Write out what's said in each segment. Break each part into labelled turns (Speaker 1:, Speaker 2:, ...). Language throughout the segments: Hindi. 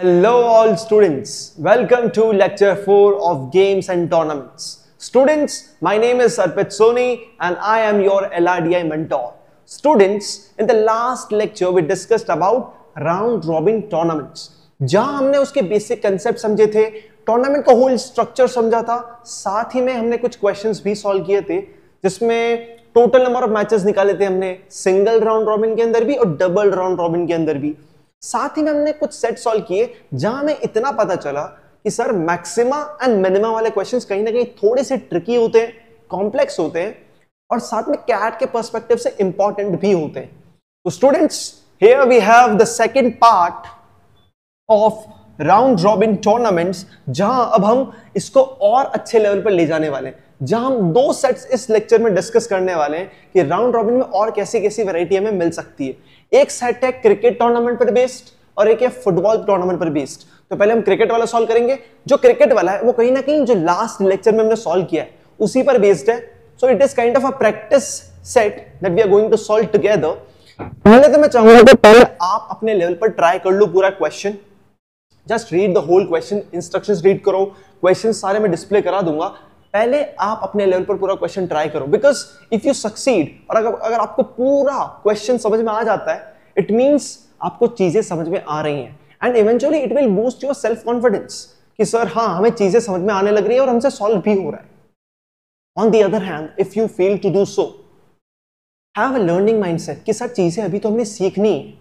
Speaker 1: Hello all students. Welcome to lecture 4 of Games and Tournaments. Students, my name is Arpit Soni and I am your LRDI mentor. Students, in the last lecture we discussed about round robin tournaments. जहां हमने उसके बेसिक कंसेप्ट समझे थे टूर्नामेंट का होल स्ट्रक्चर समझा था साथ ही में हमने कुछ क्वेश्चंस भी सॉल्व किए थे जिसमें टोटल नंबर ऑफ मैचेस निकाले थे हमने सिंगल राउंड रॉबिन के अंदर भी और डबल राउंड रॉबिन के अंदर भी साथ ही हमने कुछ सेट सॉल्व किए जहां हमें इतना पता चला कि सर मैक्सिमा एंड मिनिमा वाले क्वेश्चंस कहीं ना कहीं थोड़े से ट्रिकी होते हैं कॉम्प्लेक्स होते हैं और साथ में कैट के पर्सपेक्टिव से इंपॉर्टेंट भी होते हैं तो students here we have the second part of round robin tournaments जहां अब हम इसको और अच्छे लेवल पर ले जाने वाले हैं जहां हम दो सेट्स इस लेक्चर में डिस्कस करने वाले हैं कि राउंड रॉबिन में और कैसी कैसी वैरायटी हमें मिल सकती है एक सेट है क्रिकेट टूर्नामेंट पर बेस्ड और एक है फुटबॉल टूर्नामेंट पर बेस्ड तो पहले हम क्रिकेट वाला सॉल्व करेंगे जो क्रिकेट वाला है वो कहीं ना कहीं जो लास्ट लेक्चर में हमने सॉल्व किया है उसी पर बेस्ड है so it is kind of a practice set that we are going to solve together पहले तो मैं चाहूंगा कि पहले आप अपने लेवल पर ट्राई कर लो पूरा question just read the whole question instructions read करो क्वेश्चन सारे मैं डिस्प्ले करा दूंगा पहले आप अपने लेवल पर पूरा क्वेश्चन ट्राई करो बिकॉज इफ यू सक्सीड और अगर अगर आपको पूरा क्वेश्चन समझ में आ जाता है इट मीन्स आपको चीज़ें समझ में आ रही हैं and eventually it will boost your self confidence कि सर हाँ हमें चीज़ें समझ में आने लग रही है और हमसे सॉल्व भी हो रहा है on the other hand if you fail to do so have a learning mind set कि सर चीज़ें अभी तो हमने सीखनी है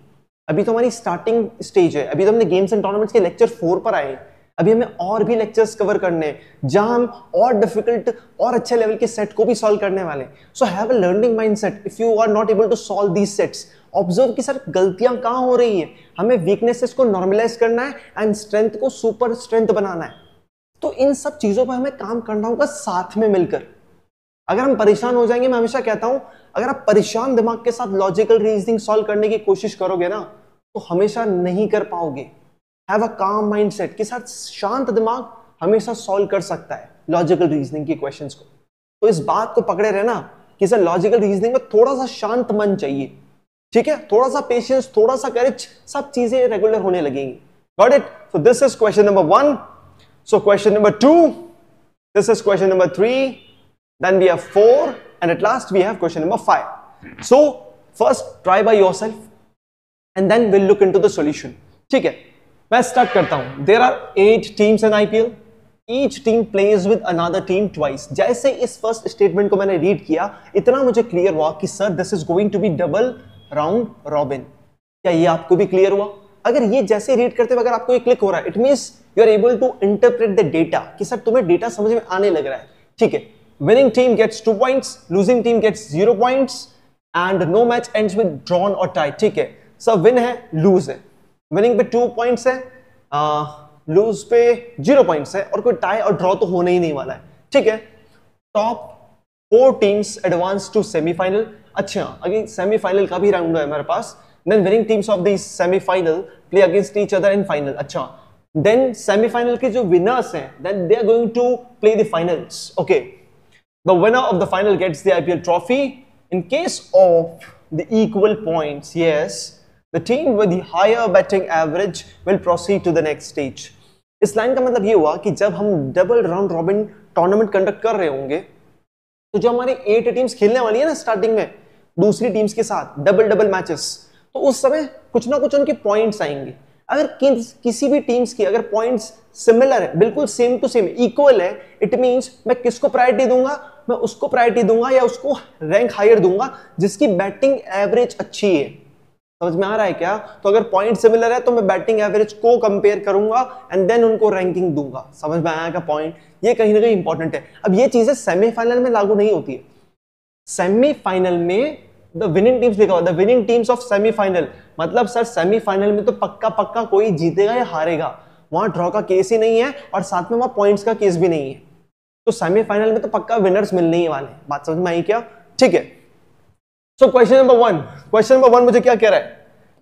Speaker 1: अभी तो हमारी स्टार्टिंग स्टेज है अभी तो हमने गेम्स एंड टूर्नामेंट्स के लेक्चर फोर पर आए अभी हमें और भी लेक्चर्स कवर करने हैं जहां हम और डिफिकल्ट और अच्छे लेवल के सेट को भी सॉल्व करने वाले so have a learning set if you are not able to solve these sets observe कि सर गलतियां कहाँ हो रही है हमें वीकनेसेस को नॉर्मलाइज करना है एंड स्ट्रेंथ को सुपर स्ट्रेंथ बनाना है तो इन सब चीज़ों पर हमें काम करना होगा साथ में मिलकर अगर हम परेशान हो जाएंगे मैं हमेशा कहता हूं अगर आप परेशान दिमाग के साथ लॉजिकल रीजनिंग सॉल्व करने की कोशिश करोगे ना तो हमेशा नहीं कर पाओगे हैव अ काम माइंड सेट के साथ शांत दिमाग हमेशा सॉल्व कर सकता है लॉजिकल रीजनिंग के क्वेश्चन को तो इस बात को पकड़े रहना कि सर लॉजिकल रीजनिंग में थोड़ा सा शांत मन चाहिए ठीक है थोड़ा सा पेशेंस थोड़ा सा करेज सब चीजें रेगुलर होने लगेंगी got it so this is question number one so question number two this this is question number 3 then we have 4 and at last we have question number 5 so first try by and then then we'll look into the solution ठीक है मैं स्टार्ट करता हूं there are eight teams in IPL each team plays with another team twice जैसे इस फर्स्ट स्टेटमेंट को मैंने रीड किया इतना मुझे क्लियर हुआ कि sir this is going to be double round robin क्या ये आपको भी क्लियर हुआ अगर ये जैसे रीड करते हुए अगर आपको ये क्लिक हो रहा है it mean you are able to interpret the data कि सर तुम्हें डेटा समझ में आने लग रहा है ठीक है winning team gets two points losing team gets zero points and no match ends with drawn और टाइट ठीक है सर विन है लूज है विनिंग पे टू पॉइंट्स है लूज पे जीरो पॉइंट्स है और कोई टाई और ड्रॉ तो होने ही नहीं वाला है ठीक है top four teams advance to semifinal अच्छा अगेन सेमीफाइनल का भी राउंड है हमारे पास then winning teams of the semifinal play against each other in final अच्छा देन सेमीफाइनल के जो विनर्स हैं then they are going to play the finals okay the winner of the final gets the IPL trophy in case of the equal points yes team team the higher batting average will proceed to the next stage इस लाइन का मतलब ये हुआ कि जब हम double round robin tournament conduct कर रहे होंगे तो जो हमारी एट टीम्स खेलने वाली है ना स्टार्टिंग में दूसरी टीम्स के साथ डबल डबल मैचेस तो उस समय कुछ ना कुछ उनके पॉइंट्स आएंगे अगर किसी भी टीम्स की अगर पॉइंट्स सिमिलर है बिल्कुल सेम टू सेम इक्वल है इट मींस मैं किसको प्रायोरिटी दूंगा मैं उसको प्रायोरिटी दूंगा या उसको रैंक हायर दूंगा जिसकी बैटिंग एवरेज अच्छी है समझ में आ रहा है क्या तो अगर पॉइंट सिमिलर है तो मैं बैटिंग एवरेज को कंपेयर करूंगा एंड देन उनको रैंकिंग दूंगा समझ में आया क्या पॉइंट ये कहीं ना कहीं इंपॉर्टेंट है अब ये चीजें सेमीफाइनल में लागू नहीं होती है सेमीफाइनल में द विनिंग टीम्स लिखा हुआ the winning teams of semifinal मतलब सर सेमीफाइनल में तो पक्का पक्का कोई जीतेगा या हारेगा वहां ड्रॉ का केस ही नहीं है और साथ में वहां पॉइंट्स का केस भी नहीं है तो सेमीफाइनल में तो पक्का विनर्स मिलने ही वाले बात समझ में आई क्या ठीक है so question number one question number one मुझे क्या कह रहा है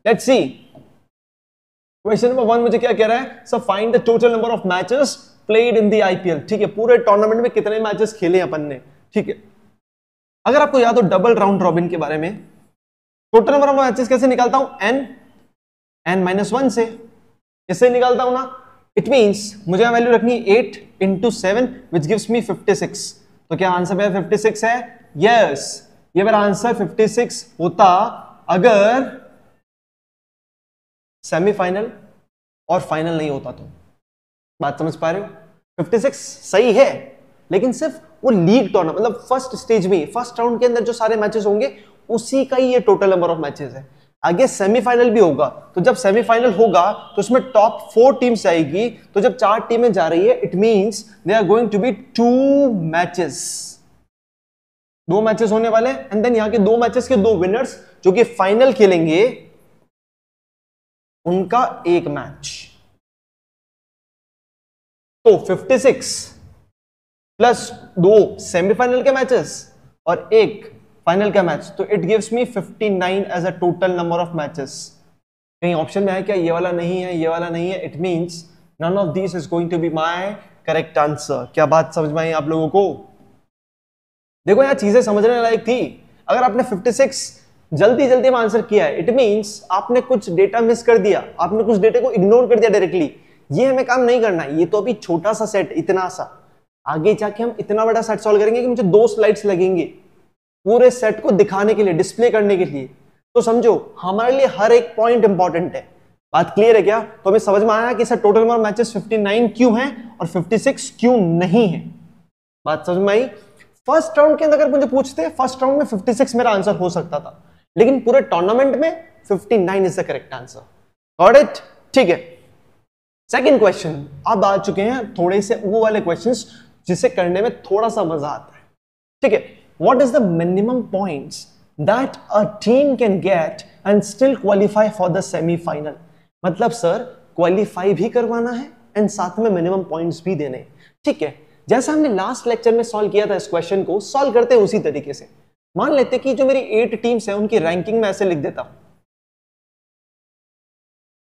Speaker 1: let see question number one मुझे क्या कह रहा है sir find the total number of matches played in the IPL ठीक है पूरे टूर्नामेंट में कितने मैचेस खेले अपन ने ठीक है अगर आपको याद हो डबल राउंड रॉबिन के बारे में टोटल नंबर ऑफ मैचेस कैसे निकालता हूं एन एन माइनस वन से इससे निकालता हूं ना इट मीन मुझे वैल्यू रखनी है eight into seven which gives me fifty six तो क्या आंसर मेरा फिफ्टी सिक्स है यस yes. ये मेरा आंसर 56 होता अगर सेमीफाइनल और फाइनल नहीं होता तो बात समझ पा रहे हो 56 सही है लेकिन सिर्फ वो लीग टूर्नामेंट मतलब फर्स्ट स्टेज में फर्स्ट राउंड के अंदर जो सारे मैचेस होंगे उसी का ही ये टोटल नंबर ऑफ मैचेस है आगे सेमीफाइनल भी होगा तो जब सेमीफाइनल होगा तो उसमें टॉप फोर टीम्स आएगी तो जब चार टीमें जा रही है it means they are going to be two matches दो मैचेस होने वाले हैं एंड देन यहाँ के दो मैचेस के दो विनर्स जो कि फाइनल खेलेंगे उनका एक मैच तो 56 प्लस दो सेमीफाइनल के मैचेस और एक फाइनल का मैच तो it gives me 59 as a total number of matches कहीं ऑप्शन में है क्या ये वाला नहीं है ये वाला नहीं है it means none of this is going to be my correct answer क्या बात समझ में आई आप लोगों को देखो यहाँ चीज़ें समझने लायक थी अगर आपने 56 जल्दी जल्दी में आंसर किया है इट मीन्स आपने कुछ डेटा मिस कर दिया आपने कुछ डेटा को इग्नोर कर दिया डायरेक्टली ये हमें काम नहीं करना है ये तो अभी छोटा सा सेट इतना सा आगे जाके हम इतना बड़ा सेट सॉल्व करेंगे कि मुझे दो स्लाइड लगेंगे पूरे सेट को दिखाने के लिए डिस्प्ले करने के लिए तो समझो हमारे लिए हर एक पॉइंट इंपॉर्टेंट है बात क्लियर है क्या तो हमें समझ में आया कि सर टोटल नंबर मैचेस 59 क्यों हैं और 56 क्यों नहीं है बात समझ में आई फर्स्ट राउंड के अंदर अगर मुझे पूछते फर्स्ट राउंड में 56 मेरा आंसर हो सकता था लेकिन पूरे टूर्नामेंट में 59 nine is the correct answer got it ठीक है सेकंड क्वेश्चन अब आ चुके हैं थोड़े से वो वाले क्वेश्चंस जिसे करने में थोड़ा सा मजा आता है ठीक है what is the minimum points that a team can get and still qualify for the semifinal मतलब सर क्वालिफाई भी करवाना है एंड साथ में मिनिमम पॉइंट्स भी देने ठीक है जैसा हमने लास्ट लेक्चर में सॉल्व किया था इस क्वेश्चन को सॉल्व करते हैं उसी तरीके से मान लेते कि जो मेरी एट टीम्स है उनकी रैंकिंग में ऐसे लिख देता हूं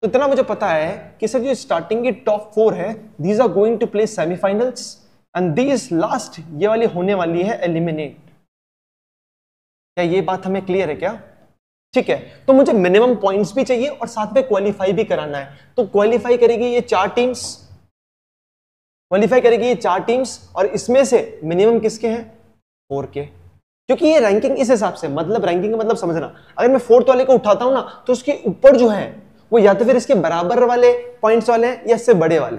Speaker 1: तो इतना मुझे पता है कि सर जो स्टार्टिंग की टॉप फोर है these are going to play semifinals and these last ये वाली होने वाली है एलिमिनेट क्या ये बात हमें क्लियर है क्या ठीक है तो मुझे मिनिमम पॉइंट्स भी चाहिए और साथ में क्वालिफाई भी कराना है तो क्वालिफाई करेगी ये चार टीम्स क्वालिफाई करेगी ये चार टीम्स और इसमें से मिनिमम किसके हैं फोर के क्योंकि ये रैंकिंग इस हिसाब से मतलब रैंकिंग का मतलब समझना अगर मैं फोर्थ वाले को उठाता हूँ ना तो उसके ऊपर जो है वो या तो फिर इसके बराबर वाले पॉइंट्स वाले हैं या इससे बड़े वाले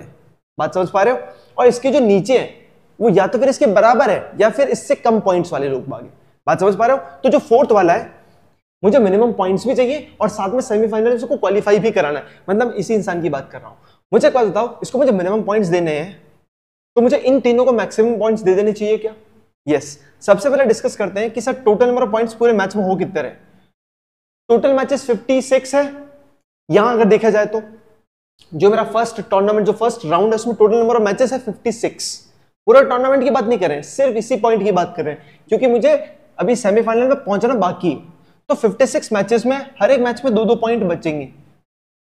Speaker 1: बात समझ पा रहे हो और इसके जो नीचे है वो या तो फिर इसके बराबर है या फिर इससे कम पॉइंट्स वाले लोग भागे बात समझ पा रहे हो तो जो फोर्थ वाला है मुझे मिनिमम पॉइंट्स भी चाहिए और साथ में सेमीफाइनल इसको क्वालिफाई भी कराना है मतलब इसी इंसान की बात कर रहा हूँ मुझे क्या बताओ इसको मुझे मिनिमम पॉइंट्स देने हैं तो मुझे इन तीनों को मैक्सिमम पॉइंट्स दे देने चाहिए क्या यस yes. सबसे पहले डिस्कस करते हैं कि sir total number of points पूरे मैच में हो कितने रहे टोटल मैचेस 56 है यहां अगर देखा जाए तो जो मेरा फर्स्ट टूर्नामेंट जो फर्स्ट राउंड है उसमें टोटल नंबर ऑफ मैचेस है 56 पूरा टूर्नामेंट की बात नहीं कर रहे सिर्फ इसी पॉइंट की बात कर रहे हैं क्योंकि मुझे अभी सेमीफाइनल में पहुंचना बाकी तो 56 मैचेस में हर एक मैच में दो दो पॉइंट बचेंगे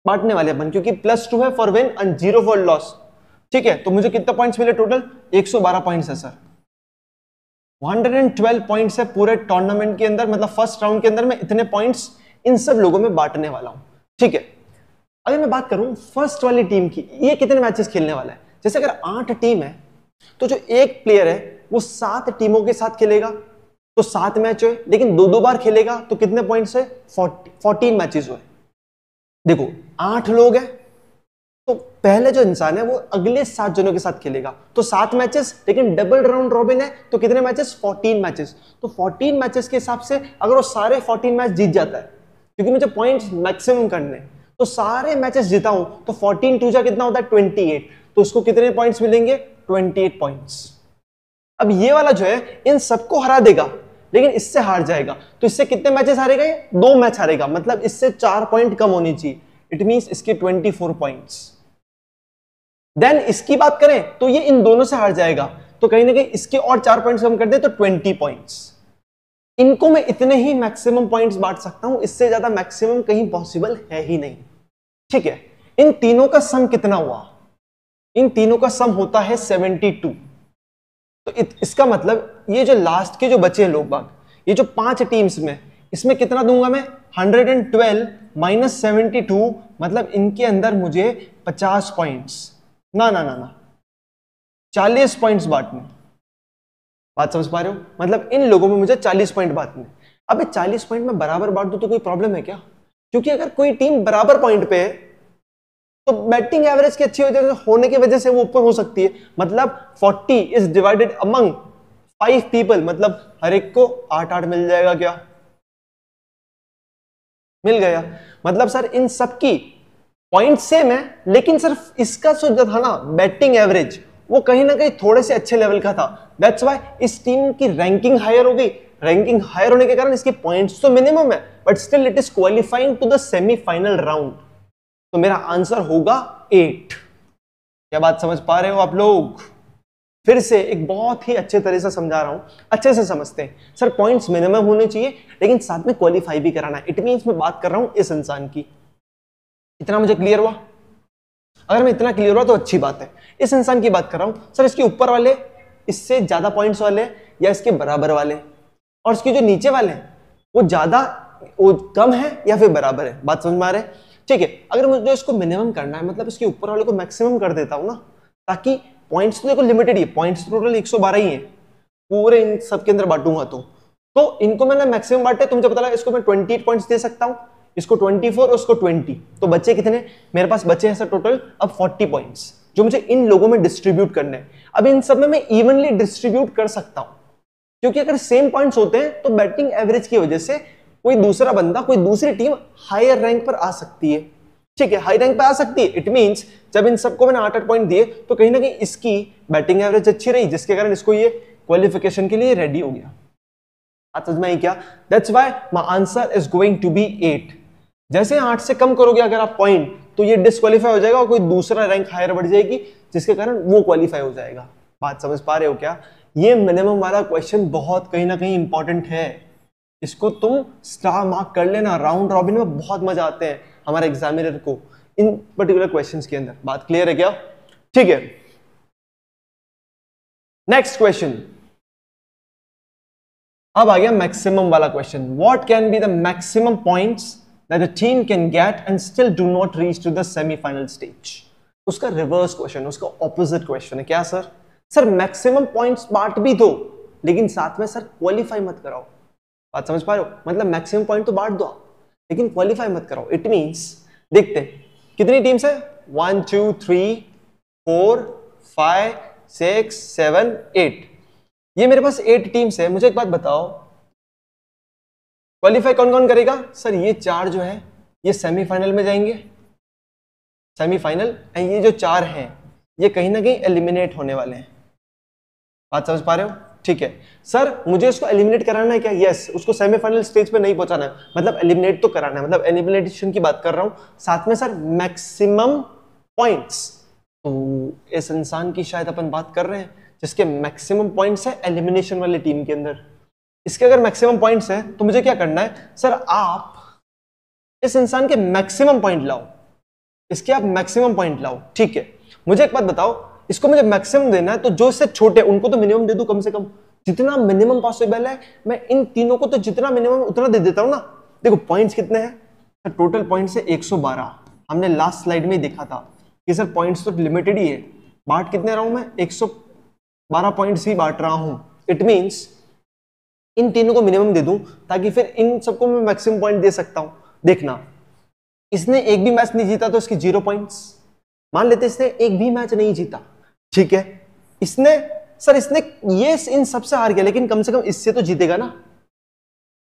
Speaker 1: बांटने वाले अपन क्योंकि प्लस टू है for win and zero for loss ठीक है तो मुझे कितने पॉइंट्स मिले टोटल 112 पॉइंट्स है सर 112 पॉइंट्स है पूरे टूर्नामेंट के अंदर मतलब फर्स्ट राउंड के अंदर मैं इतने पॉइंट्स इन सब लोगों में बांटने वाला हूं ठीक है अगर मैं बात करूं फर्स्ट वाली टीम की ये कितने मैचेस खेलने वाला है जैसे अगर आठ टीम है तो जो एक प्लेयर है वो सात टीमों के साथ खेलेगा तो सात मैच हुए लेकिन दो दो बार खेलेगा तो कितने पॉइंट्स है फोर्टीन मैचेस हुए देखो आठ लोग हैं तो पहले जो इंसान है वो अगले सात जनों के साथ खेलेगा तो सात मैचेस लेकिन डबल राउंड रॉबिन है तो कितने मैचेस 14 मैचेस तो 14 मैचेस के हिसाब से अगर वो सारे 14 मैच जीत जाता है क्योंकि मुझे पॉइंट्स मैक्सिमम करने तो सारे मैचेस जीता हूं तो 14 टू जा कितना होता है 28 तो उसको कितने पॉइंट्स मिलेंगे 28 पॉइंट्स अब ये वाला जो है इन सबको हरा देगा लेकिन इससे हार जाएगा तो इससे कितने मैचेस हारेगा ये दो मैच हारेगा मतलब इससे चार पॉइंट कम होनी चाहिए इट मीन्स इसके ट्वेंटी फोर पॉइंट्स देन इसकी बात करें तो ये इन दोनों से हार जाएगा तो कहीं ना कहीं इसके और चार पॉइंट्स कम कर दे तो ट्वेंटी पॉइंट इनको मैं इतने ही मैक्सिमम पॉइंट्स बांट सकता हूं इससे ज्यादा मैक्सिमम कहीं पॉसिबल है ही नहीं ठीक है इन तीनों का सम कितना हुआ इन तीनों का सम होता है 72 तो इत, इसका मतलब ये जो लास्ट के जो बचे हैं लोग बाग ये जो पांच टीम्स में इसमें कितना दूंगा मैं 112 माइनस 72 मतलब इनके अंदर मुझे 50 पॉइंट्स ना ना ना ना चालीस पॉइंट्स बांटने बात समझ पा रहे हो मतलब इन लोगों में मुझे चालीस पॉइंट बांटने अबे चालीस पॉइंट में बराबर बांट दू तो कोई प्रॉब्लम है क्या क्योंकि अगर कोई टीम बराबर पॉइंट पे है तो बैटिंग एवरेज की अच्छी वजह होने की वजह से वो ऊपर हो सकती है मतलब 40 is divided among five people मतलब हर एक को आठ आठ मिल जाएगा क्या मिल गया मतलब सर इन सबकी पॉइंट सेम है लेकिन सिर्फ इसका जो था ना बैटिंग एवरेज वो कहीं ना कहीं थोड़े से अच्छे लेवल का था दैट्स वाई इस टीम की रैंकिंग हायर हो गई रैंकिंग हायर होने के कारण इसके पॉइंट्स तो मिनिमम है but still it is qualifying to the semifinal round तो मेरा आंसर होगा एट क्या बात समझ पा रहे हो आप लोग फिर से एक बहुत ही अच्छे तरह से समझा रहा हूं अच्छे से समझते हैं सर पॉइंट्स मिनिमम होने चाहिए लेकिन साथ में क्वालिफाई भी कराना है इट मीन्स मैं बात कर रहा हूँ इस इंसान की इतना मुझे क्लियर हुआ अगर मैं इतना क्लियर हुआ तो अच्छी बात है इस इंसान की बात कर रहा हूं सर इसके ऊपर वाले इससे ज़्यादा पॉइंट्स वाले या इसके बराबर वाले और इसके जो नीचे वाले हैं वो ज़्यादा वो कम है या फिर बराबर है बात समझ में आ रहा है ठीक है अगर मुझे इसको मिनिमम करना है मतलब इसके ऊपर वाले को मैक्सिमम कर देता हूँ ना ताकि पॉइंट्स तो देखो लिमिटेड ही पॉइंट्स टोटल तो एक सौ बारह ही है पूरे इन सबके अंदर बांटूंगा तो तो इनको मैंने मैक्सिमम बांटे तो मुझे पता लगा इसको मैं ट्वेंटी पॉइंट्स दे सकता हूँ इसको 24 और उसको 20 तो बच्चे कितने मेरे पास बच्चे हैं सर टोटल अब 40 पॉइंट्स जो मुझे इन लोगों में डिस्ट्रीब्यूट करने हैं अब इन सब में मैं इवनली डिस्ट्रीब्यूट कर सकता हूं क्योंकि अगर सेम पॉइंट्स होते हैं तो बैटिंग एवरेज की वजह से कोई दूसरा बंदा कोई दूसरी टीम हायर रैंक पर आ सकती है ठीक है हाई रैंक पर आ सकती है इट मीन्स जब इन सबको मैंने आठ आठ पॉइंट दिए तो कहीं ना कहीं इसकी बैटिंग एवरेज अच्छी रही जिसके कारण इसको ये क्वालिफिकेशन के लिए रेडी हो गया अच्छा, समझ में क्या that's why my answer is going to be eight जैसे आठ से कम करोगे अगर आप पॉइंट तो ये डिस्कालीफाई हो जाएगा और कोई दूसरा रैंक हायर बढ़ जाएगी जिसके कारण वो क्वालिफाई हो जाएगा बात समझ पा रहे हो क्या ये मिनिमम वाला क्वेश्चन बहुत कहीं ना कहीं इंपॉर्टेंट है इसको तुम स्टार मार्क कर लेना राउंड रॉबिन में बहुत मजा आते हैं हमारे एग्जामिनर को इन पर्टिकुलर क्वेश्चन के अंदर बात क्लियर है क्या ठीक है नेक्स्ट क्वेश्चन अब आ गया मैक्सिमम वाला question what can be the maximum points that a team can get and still do not reach to the semi-final stage. उसका रिवर्स क्वेश्चन उसका ऑपोजिट क्वेश्चन है क्या सर सर मैक्सिमम पॉइंट्स बांट भी दो लेकिन साथ में सर क्वालिफाई मत कराओ बात समझ पा रहे हो मतलब मैक्सिमम पॉइंट तो बांट दो आप लेकिन क्वालिफाई मत कराओ इट मीन्स देखते कितनी टीम्स है one two three four five six seven eight ये मेरे पास एट टीम्स है मुझे एक बात बताओ क्वालिफाई कौन कौन करेगा सर ये चार जो है ये सेमीफाइनल में जाएंगे सेमीफाइनल एंड ये जो चार हैं ये कहीं ना कहीं एलिमिनेट होने वाले हैं बात समझ पा रहे हो ठीक है सर मुझे उसको एलिमिनेट कराना है क्या यस उसको सेमीफाइनल स्टेज पे नहीं पहुंचाना है मतलब एलिमिनेट तो कराना है मतलब एलिमिनेशन की बात कर रहा हूं साथ में सर मैक्सिमम पॉइंट्स तो इस इंसान की शायद अपन बात कर रहे हैं जिसके मैक्सिमम पॉइंट्स है एलिमिनेशन वाली टीम के अंदर इसके अगर मैक्सिमम पॉइंट्स है तो मुझे क्या करना है सर आप इस इंसान के मैक्सिमम पॉइंट लाओ इसके आप मैक्सिमम पॉइंट लाओ ठीक है मुझे एक बात बताओ इसको मुझे मैक्सिमम देना है तो जो इससे छोटे उनको तो मिनिमम दे दू कम से कम जितना मिनिमम पॉसिबल है मैं इन तीनों को तो जितना मिनिमम उतना दे देता हूं ना देखो पॉइंट्स कितने हैं सर टोटल पॉइंट है 112 हमने लास्ट स्लाइड में ही देखा था कि सर पॉइंट्स तो लिमिटेड ही है बांट कितने रहा हूं मैं 112 पॉइंट्स ही बांट रहा हूँ इट मीन्स इन तीनों को मिनिमम दे दूं ताकि फिर इन सबको मैं मैक्सिमम पॉइंट दे सकता हूं देखना इसने एक भी मैच नहीं जीता तो इसकी जीरो पॉइंट्स मान लेते इसने एक भी मैच नहीं जीता ठीक है इसने सर इसने ये इन सबसे हार गया लेकिन कम से कम इससे तो जीतेगा ना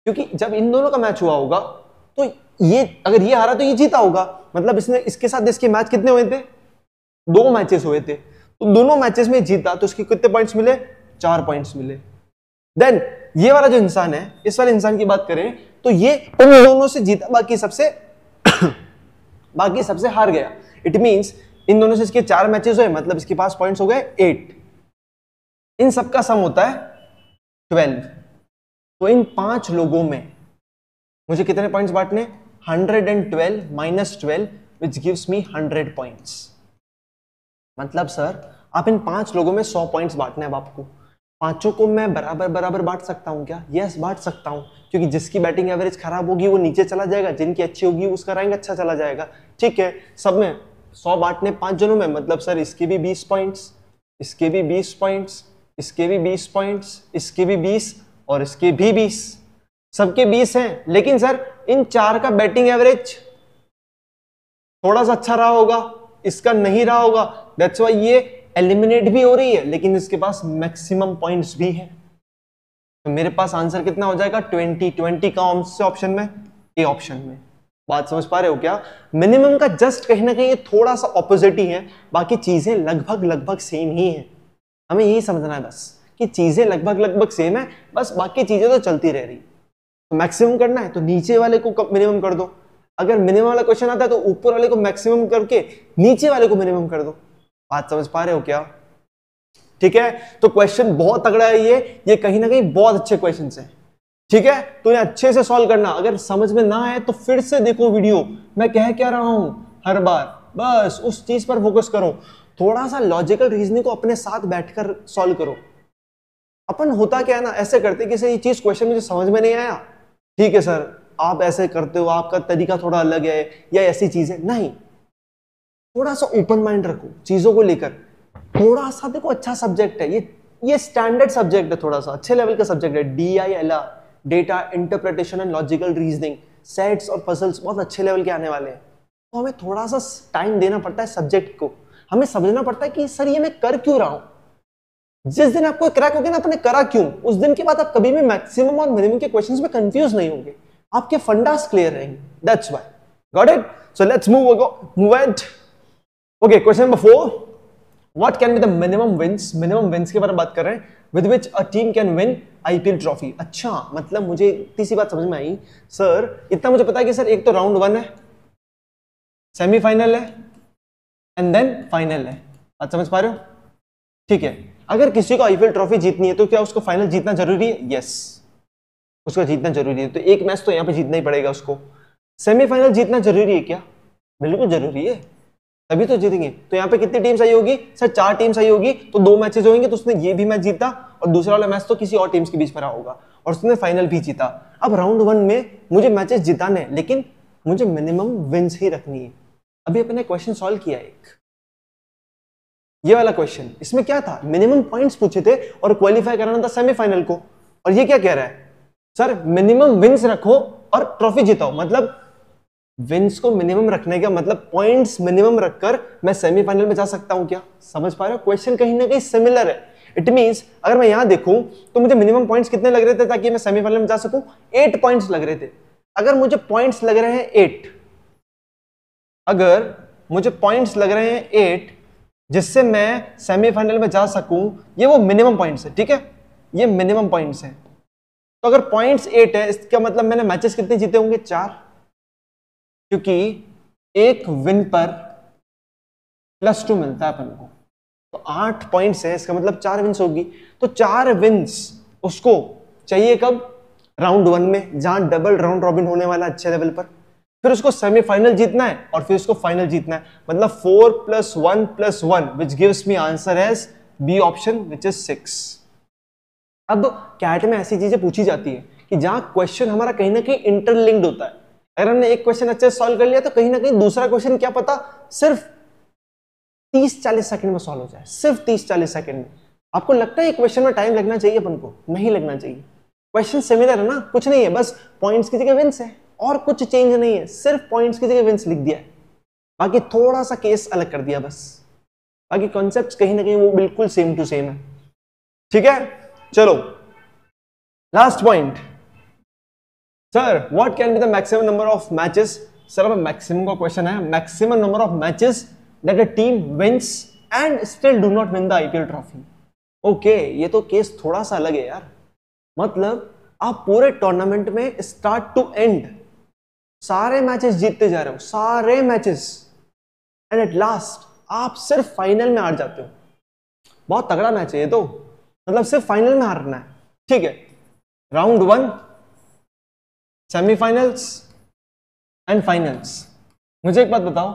Speaker 1: क्योंकि जब इन दोनों का मैच हुआ होगा तो ये अगर ये हारा तो ये जीता होगा मतलब इसने इसके साथ इसके मैच कितने हुए थे दो मैचेस हुए थे तो दोनों मैचेस में जीता तो इसके कितने पॉइंट्स मिले चार पॉइंट्स मिले देन ये वाला जो इंसान है इस वाले इंसान की बात करें तो ये उन दोनों से जीता बाकी सबसे बाकी सबसे हार गया इट मीन इन दोनों से इसके चार मैचेस हुए मतलब इसके पास पॉइंट्स हो गए एट इन सबका सम होता है ट्वेल्व तो इन पांच लोगों में मुझे कितने पॉइंट्स बांटने hundred and twelve minus twelve which gives me hundred points मतलब सर आप इन पांच लोगों में सौ पॉइंट्स बांटने हैं आपको पांचों को मैं बराबर बराबर बांट सकता हूँ क्या यस बांट सकता हूँ क्योंकि जिसकी बैटिंग एवरेज खराब होगी वो नीचे चला जाएगा जिनकी अच्छी होगी उसका रैंक अच्छा चला जाएगा ठीक है सब में सौ बांटने पांच जनों में मतलब सर इसके भी बीस पॉइंट्स इसके भी बीस पॉइंट्स इसके भी बीस पॉइंट्स इसके भी बीस और इसके भी बीस सबके बीस हैं लेकिन सर इन चार का बैटिंग एवरेज थोड़ा सा अच्छा रहा होगा इसका नहीं रहा होगा दैट्स वाई ये एलिमिनेट भी हो रही है लेकिन इसके पास मैक्सिमम पॉइंट्स भी है तो मेरे पास आंसर कितना हो जाएगा ट्वेंटी ट्वेंटी का ऑप्शन में ए ऑप्शन में बात समझ पा रहे हो क्या मिनिमम का जस्ट कहीं ना कहीं थोड़ा सा ऑपोजिट ही है बाकी चीजें लगभग लगभग सेम ही है हमें यही समझना है बस कि चीजें लगभग लगभग सेम है बस बाकी चीजें तो चलती रह रही तो मैक्सिमम करना है तो नीचे वाले को मिनिमम कर दो अगर मिनिमम वाला क्वेश्चन आता है तो ऊपर वाले को मैक्सिमम करके नीचे वाले को मिनिमम कर दो बात समझ पा रहे हो क्या ठीक है तो क्वेश्चन बहुत तगड़ा है ये ये कहीं ना कहीं बहुत अच्छे क्वेश्चन है ठीक है तो ये अच्छे से सॉल्व करना अगर समझ में ना आए तो फिर से देखो वीडियो मैं कह क्या रहा हूं हर बार बस उस चीज पर फोकस करो थोड़ा सा लॉजिकल रीजनिंग को अपने साथ बैठकर सॉल्व करो अपन होता क्या है ना ऐसे करते कि सर ये चीज क्वेश्चन मुझे समझ में नहीं आया ठीक है सर आप ऐसे करते हो आपका तरीका थोड़ा अलग है या ऐसी चीज है नहीं थोड़ा सा ओपन माइंड रखो चीज़ों को लेकर थोड़ा सा देखो अच्छा सब्जेक्ट है ये ये स्टैंडर्ड सब्जेक्ट है थोड़ा सा अच्छे लेवल का सब्जेक्ट है D I L R data interpretation and logical reasoning sets और पजल्स बहुत अच्छे लेवल के आने वाले हैं तो हमें थोड़ा सा टाइम देना पड़ता है सब्जेक्ट को हमें समझना पड़ता है कि सर ये मैं कर क्यों रहा हूं जिस दिन आपको क्रैक हो गया ना आपने करा क्यों उस दिन के बाद आप कभी भी मैक्सिमम और मिनिमम के क्वेश्चन में कंफ्यूज नहीं होंगे आपके फंडास क्लियर रहेंगे that's why got it so let's move movement okay question number four what can be the minimum wins minimum wins के बारे में बात कर रहे हैं with which a team can win IPL trophy अच्छा मतलब मुझे इतनी सी बात समझ में आई सर इतना मुझे पता है कि सर एक तो राउंड वन है सेमीफाइनल है एंड देन फाइनल है बात समझ पा रहे हो ठीक है अगर किसी को आईपीएल ट्रॉफी जीतनी है तो क्या उसको फाइनल जीतना जरूरी है यस उसको जीतना जरूरी है तो एक मैच तो यहाँ पे जीतना ही पड़ेगा उसको सेमीफाइनल जीतना जरूरी है क्या बिल्कुल जरूरी है तभी तो जीतेंगे तो यहाँ पे कितनी टीम सही होगी सर चार टीम सही होगी तो दो मैचेस होंगे तो उसने ये भी मैच जीता और दूसरा वाला मैच तो किसी और टीम्स के बीच में रहा होगा और उसने फाइनल भी जीता अब राउंड वन में मुझे मैचेस जिताने लेकिन मुझे मिनिमम विन्स ही रखनी है अभी अपने क्वेश्चन सॉल्व किया एक ये वाला क्वेश्चन इसमें क्या था मिनिमम पॉइंट्स पूछे थे और क्वालिफाई कराना था सेमीफाइनल को और ये क्या कह रहा है सर मिनिमम विन्स रखो और ट्रॉफी जिताओ मतलब विंस को मिनिमम रखने का मतलब पॉइंट्स मिनिमम रखकर मैं सेमीफाइनल में जा सकता हूं क्या समझ पा रहे हो क्वेश्चन कहीं ना कहीं सिमिलर है इट मीन्स अगर मैं यहां देखूं तो मुझे मिनिमम पॉइंट्स कितने लग रहे थे ताकि मैं सेमीफाइनल में जा सकूं एट पॉइंट्स लग रहे थे अगर मुझे पॉइंट्स लग रहे हैं एट अगर मुझे पॉइंट्स लग रहे हैं एट जिससे मैं सेमीफाइनल में जा सकूं ये वो मिनिमम पॉइंट्स है ठीक है ये मिनिमम पॉइंट्स है तो अगर पॉइंट्स एट है इसका मतलब मैंने मैचेस कितने जीते होंगे चार क्योंकि एक विन पर प्लस टू मिलता है अपन को तो आठ पॉइंट्स है इसका मतलब चार विन्स होगी तो चार विन्स उसको चाहिए कब राउंड वन में जहां डबल राउंड रॉबिन होने वाला अच्छे लेवल पर फिर उसको सेमीफाइनल जीतना है और फिर उसको फाइनल जीतना है मतलब four plus one plus one which gives me answer as B option which is six अब कैट में ऐसी चीजें पूछी जाती है कि जहां क्वेश्चन हमारा कहीं ना कहीं इंटरलिंक्ड होता है अगर हमने एक क्वेश्चन अच्छे से सॉल्व कर लिया तो कहीं ना कहीं दूसरा क्वेश्चन क्या पता सिर्फ तीस चालीस सेकंड में सॉल्व हो जाए सिर्फ तीस चालीस सेकंड में आपको लगता है क्वेश्चन में टाइम लगना चाहिए अपन को नहीं लगना चाहिए क्वेश्चन सिमिलर है ना कुछ नहीं है बस पॉइंट्स की जगह विंस है और कुछ चेंज नहीं है सिर्फ पॉइंट्स की जगह विंस लिख दिया बाकी थोड़ा सा केस अलग कर दिया बस बाकी कॉन्सेप्ट कहीं ना कहीं वो बिल्कुल सेम टू सेम है ठीक है चलो last point sir what can be the maximum number of matches sir अब मैक्सिमम का क्वेश्चन है maximum number of matches that a team wins and still do not win the IPL trophy okay ये तो केस थोड़ा सा अलग है यार मतलब आप पूरे टूर्नामेंट में स्टार्ट टू एंड सारे मैचेस जीतते जा रहे हो सारे मैचेस एंड एट लास्ट आप सिर्फ फाइनल में हार जाते हो बहुत तगड़ा मैच है ये तो मतलब सिर्फ फाइनल में हारना है ठीक है round one semifinals and finals मुझे एक बात बताओ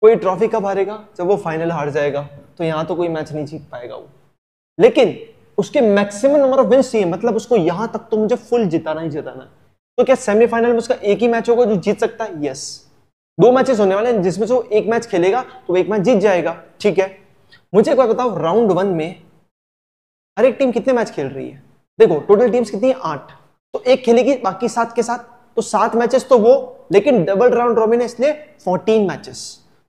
Speaker 1: कोई ट्रॉफी कब हारेगा जब वो फाइनल हार जाएगा तो यहाँ तो कोई मैच नहीं जीत पाएगा वो लेकिन उसके मैक्सिमम नंबर ऑफ विन्स चाहिए मतलब उसको यहां तक तो मुझे फुल जिताना ही जिताना तो क्या सेमीफाइनल में उसका एक ही मैच होगा जो जीत सकता है यस दो मैचेस होने वाले हैं जिसमें से वो एक मैच खेलेगा तो एक मैच जीत जाएगा ठीक है मुझे एक बात बताओ राउंड वन में हर एक टीम कितने मैच खेल रही है देखो टोटल टीम्स कितनी है आठ तो एक खेलेगी बाकी सात के साथ तो सात मैचेस तो वो लेकिन डबल राउंड रॉबिन है इसलिए फोर्टीन मैचेस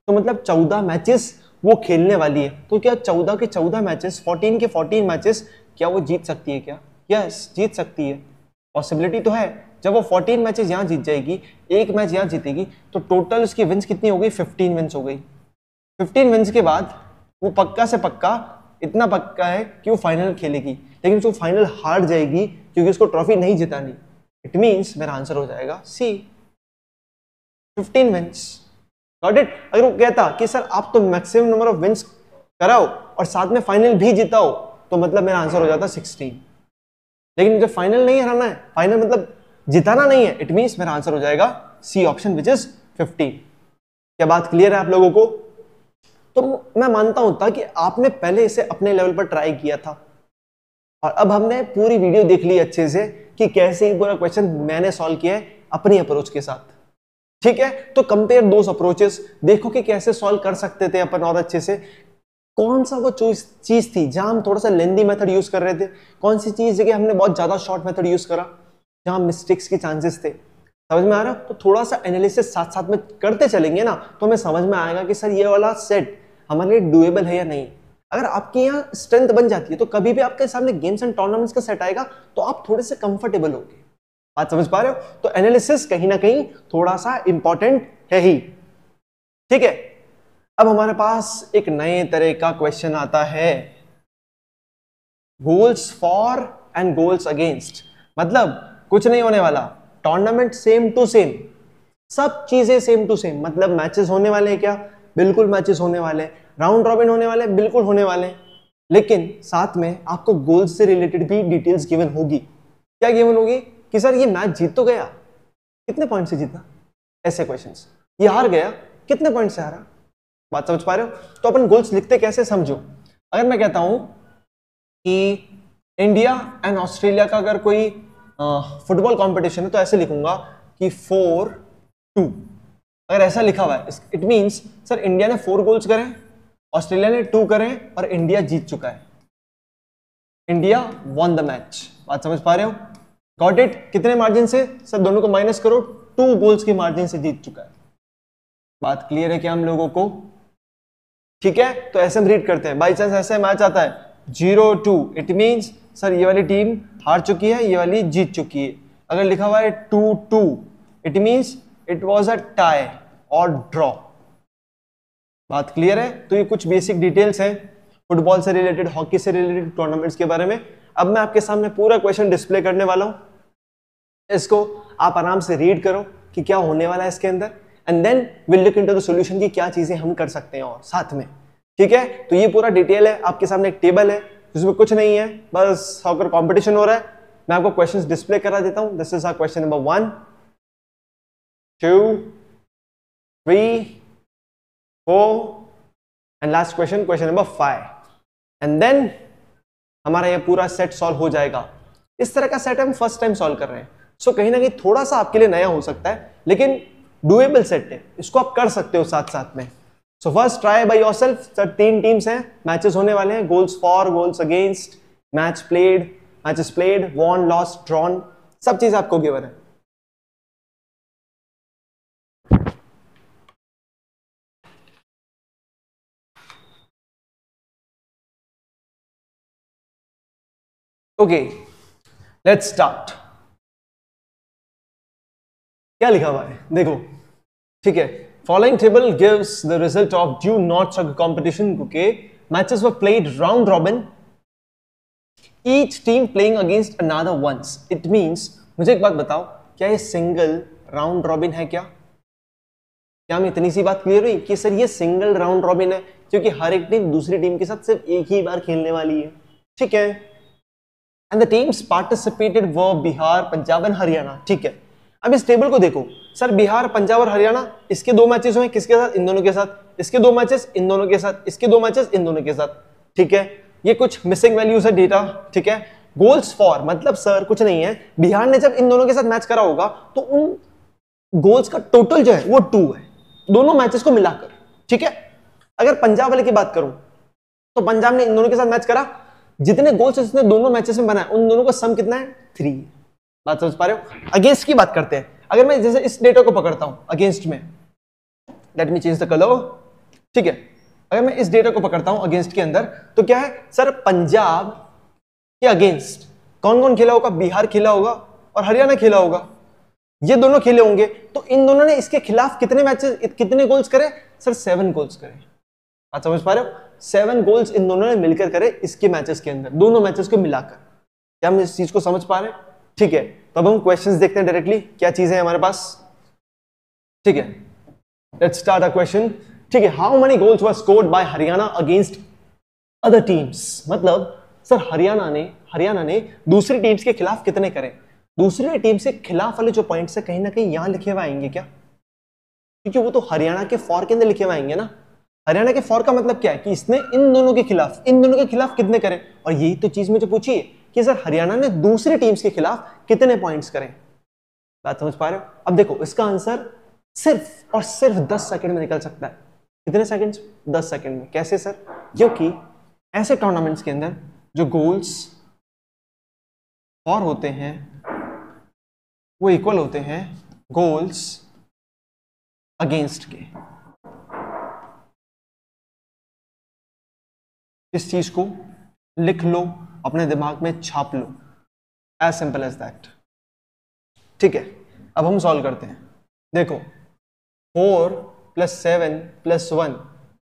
Speaker 1: तो मतलब चौदह मैचेस वो खेलने वाली है तो क्या चौदह के चौदह मैचेस फोर्टीन के फोर्टीन मैचेस क्या वो जीत सकती है क्या यस yes, जीत सकती है पॉसिबिलिटी तो है जब वो 14 मैचेस यहाँ जीत जाएगी एक मैच यहाँ जीतेगी तो टोटल उसकी विंस कितनी हो गई फिफ्टीन विंस हो गई फिफ्टीन विंस के बाद वो पक्का से पक्का इतना पक्का है कि वो फाइनल खेलेगी लेकिन उसको फाइनल हार जाएगी क्योंकि उसको ट्रॉफी नहीं जितानी इट मींस मेरा आंसर हो जाएगा सी 15 विंस गॉट इट अगर वो कहता कि सर आप तो मैक्सिमम नंबर ऑफ विंस कराओ और साथ में फाइनल भी जिताओ तो मतलब मेरा आंसर हो जाता 16 लेकिन मुझे फाइनल नहीं हराना है फाइनल मतलब जिताना नहीं है इट मीन्स मेरा आंसर हो जाएगा सी ऑप्शन विच इज 15 क्या बात क्लियर है आप लोगों को तो मैं मानता हूं था कि आपने पहले इसे अपने लेवल पर ट्राई किया था और अब हमने पूरी वीडियो देख ली अच्छे से कि कैसे पूरा क्वेश्चन मैंने सॉल्व किया है अपनी अप्रोच के साथ ठीक है तो कंपेयर दो अप्रोचेस देखो कि कैसे सॉल्व कर सकते थे अपन और अच्छे से कौन सा वो चीज थी जहां हम थोड़ा सा लेंदी मेथड यूज कर रहे थे कौन सी चीज जगह हमने बहुत ज्यादा शॉर्ट मेथड यूज करा जहां मिस्टेक्स के चांसेस थे समझ में आ रहा तो थोड़ा सा एनालिसिस साथ साथ में करते चलेंगे ना तो हमें समझ में आएगा कि सर ये वाला सेट हमारे लिए डुएबल है या नहीं अगर आपके यहाँ स्ट्रेंथ बन जाती है तो कभी भी आपके सामने गेम्स एंड टूर्नामेंट्स का सेट आएगा तो आप थोड़े से कंफर्टेबल होंगे बात समझ पा रहे हो तो एनालिसिस कहीं ना कहीं थोड़ा सा इंपॉर्टेंट है ही ठीक है अब हमारे पास एक नए तरह का क्वेश्चन आता है goals for and goals against मतलब कुछ नहीं होने वाला टूर्नामेंट सेम टू सेम सब चीजें सेम टू सेम मतलब मैचेस होने वाले हैं क्या बिल्कुल मैचेस होने वाले हैं राउंड रॉबिन होने वाले हैं बिल्कुल होने वाले हैं लेकिन साथ में आपको गोल्स से रिलेटेड भी डिटेल्स गिवन होगी क्या गिवन होगी कि सर ये मैच जीत तो गया कितने पॉइंट से जीता ऐसे क्वेश्चंस ये हार गया कितने पॉइंट से हारा बात समझ पा रहे हो तो अपन गोल्स लिखते कैसे समझो अगर मैं कहता हूं कि इंडिया एंड ऑस्ट्रेलिया का अगर कोई फुटबॉल कंपटीशन है तो ऐसे लिखूंगा कि फोर टू अगर ऐसा लिखा हुआ है इट मीन्स सर इंडिया ने फोर गोल्स करें ऑस्ट्रेलिया ने टू करें और इंडिया जीत चुका है इंडिया वॉन द मैच बात समझ पा रहे हो गॉट इट कितने मार्जिन से सर दोनों को माइनस करो टू गोल्स की मार्जिन से जीत चुका है बात क्लियर है क्या हम लोगों को ठीक है तो ऐसे हम रीड करते हैं बाई चांस ऐसे मैच आता है zero two it means sir ये वाली टीम हार चुकी है ये वाली जीत चुकी है अगर लिखा हुआ है two two it means it was a tie और ड्रॉ बात क्लियर है तो ये कुछ बेसिक डिटेल्स हैं फुटबॉल से रिलेटेड हॉकी से रिलेटेड टूर्नामेंट्स के बारे में अब मैं आपके सामने पूरा क्वेश्चन डिस्प्ले करने वाला हूँ इसको आप आराम से रीड करो कि क्या होने वाला है इसके अंदर and then will look into the solution की क्या चीज़ें हम कर सकते हैं और साथ में ठीक है तो ये पूरा डिटेल है आपके सामने एक टेबल है जिसमें कुछ नहीं है बस सॉकर कॉम्पिटिशन हो रहा है मैं आपको क्वेश्चन डिस्प्ले करा देता हूँ this is our question number one two, three, four, and last question, question number five. And then हमारा ये पूरा सेट सॉल्व हो जाएगा इस तरह का सेट हम फर्स्ट टाइम सॉल्व कर रहे हैं सो so, कहीं ना कहीं थोड़ा सा आपके लिए नया हो सकता है लेकिन डुएबल सेट है इसको आप कर सकते हो साथ साथ में so first try by yourself sir तीन टीम्स हैं मैचेस होने वाले हैं goals for goals against match played matches played won lost drawn सब चीज आपको गिवन है ओके लेट्स स्टार्ट क्या लिखा हुआ है देखो ठीक है following table gives the result of due not soccer competition okay matches were played round robin each team playing against another once it means मुझे एक बात बताओ क्या ये सिंगल राउंड रॉबिन है क्या क्या मैं इतनी सी बात क्लियर हुई कि सर ये सिंगल राउंड रॉबिन है क्योंकि हर एक टीम दूसरी टीम के साथ सिर्फ एक ही बार खेलने वाली है ठीक है एंड द टीम्स पार्टिसिपेटेड वो बिहार पंजाब एंड हरियाणा ठीक है अब इस टेबल को देखो सर बिहार पंजाब और हरियाणा इसके दो मैचेस हुए किसके साथ इन दोनों के साथ इसके दो मैचेस इन दोनों के साथ इसके दो मैचेस इन दोनों के साथ ठीक है ये कुछ मिसिंग वैल्यूज है डेटा ठीक है गोल्स फॉर मतलब सर कुछ नहीं है बिहार ने जब इन दोनों के साथ मैच करा होगा तो उन गोल्स का टोटल जो है वो टू है दोनों मैचेस को मिलाकर ठीक है अगर पंजाब वाले की बात करूं तो पंजाब ने इन दोनों के साथ मैच करा जितने गोल्स उसने दोनों मैचेस में बनाए उन दोनों का सम कितना है थ्री बात समझ पा रहे हो अगेंस्ट की बात करते हैं अगर मैं जैसे इस डेटा को पकड़ता हूं अगेंस्ट में let me change the colour ठीक है अगर मैं इस डेटा को पकड़ता हूं अगेंस्ट के अंदर तो क्या है सर पंजाब के अगेंस्ट कौन कौन खेला होगा बिहार खेला होगा और हरियाणा खेला होगा ये दोनों खेले होंगे तो इन दोनों ने इसके खिलाफ कितने मैचेस कितने गोल्स करे सर सेवन गोल्स करे बात समझ पा रहे हो सेवन गोल्स इन दोनों ने मिलकर करे इसके मैचेस के अंदर दोनों मैचेस को मिलाकर क्या हम इस चीज को समझ पा रहे ठीक है तो अब हम क्वेश्चंस देखते हैं डायरेक्टली क्या चीजें हैं हमारे पास ठीक है लेट्स स्टार्ट अ क्वेश्चन ठीक है how many goals were scored by Haryana against other teams मतलब सर हरियाणा ने हरियाणा ने दूसरी टीम्स के खिलाफ कितने करे दूसरी टीम से खिलाफ वाले जो पॉइंट्स है कहीं ना कहीं यहां लिखे हुए आएंगे क्या क्योंकि वो तो हरियाणा के फॉर के अंदर लिखे हुए आएंगे ना हरियाणा के फॉर का मतलब क्या है कि इसने इन दोनों के खिलाफ इन दोनों के खिलाफ कितने करें और यही तो चीज मुझे पूछिए कि सर हरियाणा ने दूसरी टीम्स के खिलाफ कितने पॉइंट्स करें बात समझ पा रहे हो अब देखो इसका आंसर सिर्फ और सिर्फ दस सेकेंड में निकल सकता है कितने सेकेंड दस सेकेंड में कैसे सर क्योंकि ऐसे टूर्नामेंट्स के अंदर जो गोल्स और होते हैं वो इक्वल होते हैं गोल्स अगेंस्ट के इस चीज़ को लिख लो अपने दिमाग में छाप लो एज सिंपल एज दैट ठीक है अब हम सॉल्व करते हैं देखो four plus seven plus one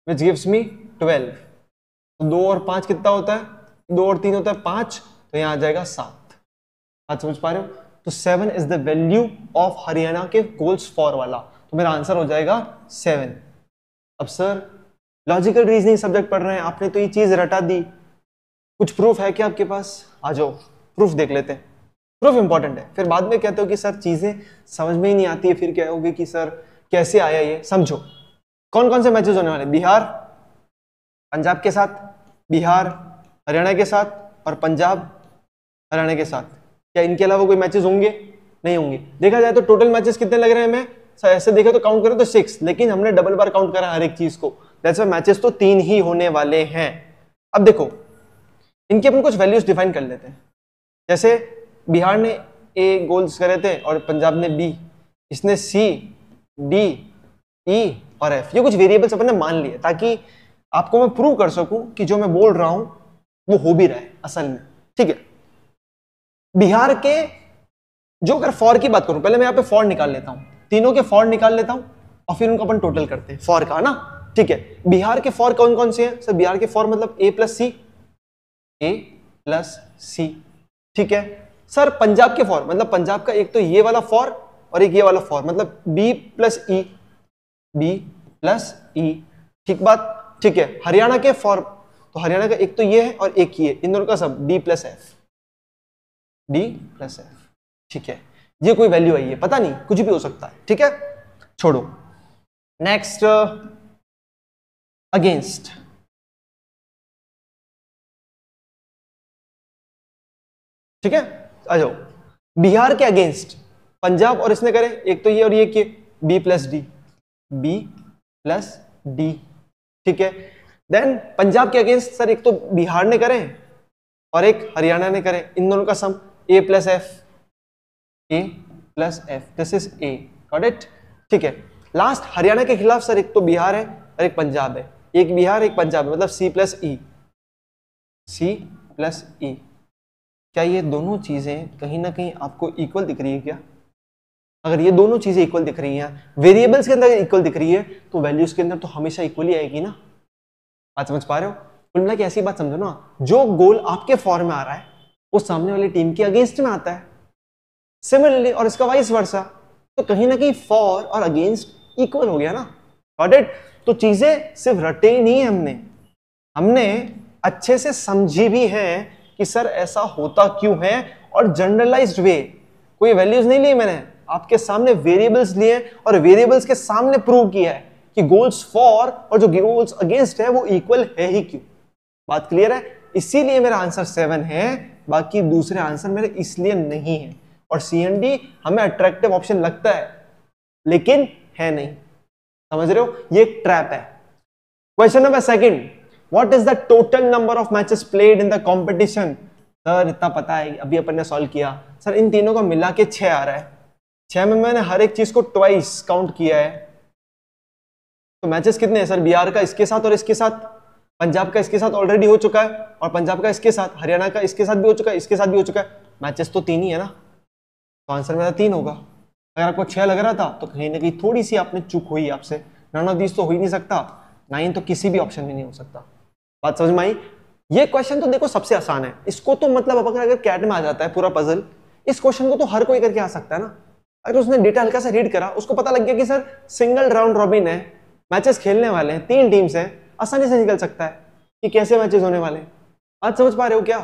Speaker 1: which gives me twelve तो दो और पांच कितना होता है दो और तीन होता है पांच तो यहां आ जाएगा सात आज समझ पा रहे हो तो seven is the value of Haryana के गोल्स फॉर वाला तो मेरा आंसर हो जाएगा सेवन अब सर लॉजिकल रीजनिंग सब्जेक्ट पढ़ रहे हैं आपने तो ये चीज रटा दी कुछ प्रूफ है क्या आपके पास आ जाओ प्रूफ देख लेते हैं प्रूफ इंपॉर्टेंट है फिर बाद में कहते हो कि सर चीजें समझ में ही नहीं आती है फिर क्या होगी कि सर कैसे आया ये समझो कौन कौन से मैचेस होने वाले बिहार पंजाब के साथ बिहार हरियाणा के साथ और पंजाब हरियाणा के साथ क्या इनके अलावा कोई मैचेस होंगे नहीं होंगे देखा जाए तो टोटल मैचेस कितने लग रहे हैं हमें ऐसे देखे तो काउंट करें तो सिक्स लेकिन हमने डबल बार काउंट करा हर एक चीज को दैट्स वाई मैचेस तो तीन ही होने वाले हैं अब देखो इनकी अपन कुछ वैल्यूज डिफाइन कर लेते हैं जैसे बिहार ने ए गोल्स करे थे और पंजाब ने बी इसने सी डी ई और एफ ये कुछ वेरिएबल्स अपन ने मान लिए ताकि आपको मैं प्रूव कर सकूं कि जो मैं बोल रहा हूं वो हो भी रहा है असल में ठीक है बिहार के जो अगर फॉर की बात करूं पहले मैं यहां पे फॉर निकाल लेता हूं तीनों के फॉर निकाल लेता हूं और फिर उनको अपन टोटल करते हैं फॉर का ना ठीक है बिहार के फॉर कौन कौन से हैं सर बिहार के फॉर मतलब ए प्लस सी ए प्लस सी ठीक है सर पंजाब के फॉर मतलब पंजाब का एक तो ये वाला फॉर और एक ये वाला फॉर मतलब B plus E B plus E ठीक बात ठीक है हरियाणा के फॉर तो हरियाणा का एक तो ये है और एक ये इन दोनों का सब D plus F D plus F ठीक है ये कोई वैल्यू आई है पता नहीं कुछ भी हो सकता है ठीक है छोड़ो नेक्स्ट against ठीक है आ अच्छा, जाओ बिहार के अगेंस्ट पंजाब और इसने करें एक तो ये और ये किए B plus D B plus D ठीक है देन पंजाब के अगेंस्ट सर एक तो बिहार ने करें और एक हरियाणा ने करें इन दोनों का sum A plus F A plus F this is A got it ठीक है लास्ट हरियाणा के खिलाफ सर एक तो बिहार है और एक पंजाब है एक बिहार एक पंजाब मतलब सी प्लस ई सी प्लस ई क्या ये दोनों चीज़ें कहीं ना कहीं आपको इक्वल दिख रही है क्या अगर ये दोनों चीज़ें इक्वल दिख रही हैं वेरिएबल्स के अंदर इक्वल दिख रही है तो वैल्यूज़ के अंदर तो हमेशा इक्वली आएगी ना बात समझ पा रहे हो कुल मिला ऐसी बात समझो ना जो गोल आपके फॉर्म में आ रहा है वो सामने वाली टीम के अगेंस्ट में आता है सिमिलरली और इसका वाइस वर्षा तो कहीं ना कहीं फॉर और अगेंस्ट इक्वल हो गया ना गॉट तो चीज़ें सिर्फ रटे ही नहीं हमने हमने अच्छे से समझी भी है कि सर ऐसा होता क्यों है और जनरलाइज्ड वे कोई वैल्यूज नहीं लिए मैंने आपके सामने वेरिएबल्स लिए और वेरिएबल्स के सामने प्रूव किया है कि गोल्स फॉर और जो गोल्स अगेंस्ट है वो इक्वल है ही क्यों बात क्लियर है इसीलिए मेरा आंसर सेवन है बाकी दूसरे आंसर मेरे इसलिए नहीं है और सी हमें अट्रैक्टिव ऑप्शन लगता है लेकिन है नहीं समझ रहे हो ये एक ट्रैप है question number second what is the total number of matches played in the competition sir इतना पता है अभी अपन ने सॉल्व किया सर इन तीनों का मिला के छह आ रहा है छह में मैंने हर एक चीज़ को ट्वाइस काउंट किया है तो मैचेस कितने हैं सर बिहार का इसके साथ और इसके साथ पंजाब का इसके साथ ऑलरेडी हो चुका है और पंजाब का इसके साथ हरियाणा का इसके साथ भी हो चुका है इसके साथ भी हो चुका है मैचेस तो तीन ही है ना तो आंसर मेरा तीन होगा अगर आपको छः अच्छा लग रहा था तो कहीं ना कहीं थोड़ी सी आपने चुक हुई आपसे नन ऑफ दीज तो हो ही नहीं सकता नाइन तो किसी भी ऑप्शन में नहीं हो सकता बात समझ में आई ये क्वेश्चन तो देखो सबसे आसान है इसको तो मतलब अगर अगर कैट में आ जाता है पूरा पजल इस क्वेश्चन को तो हर कोई करके आ सकता है ना अगर उसने डेटा हल्का सा रीड करा उसको पता लग गया कि सर सिंगल राउंड रॉबिन है मैचेस खेलने वाले हैं तीन टीम्स हैं आसानी से निकल सकता है कि कैसे मैचेस होने वाले हैं आज समझ पा रहे हो क्या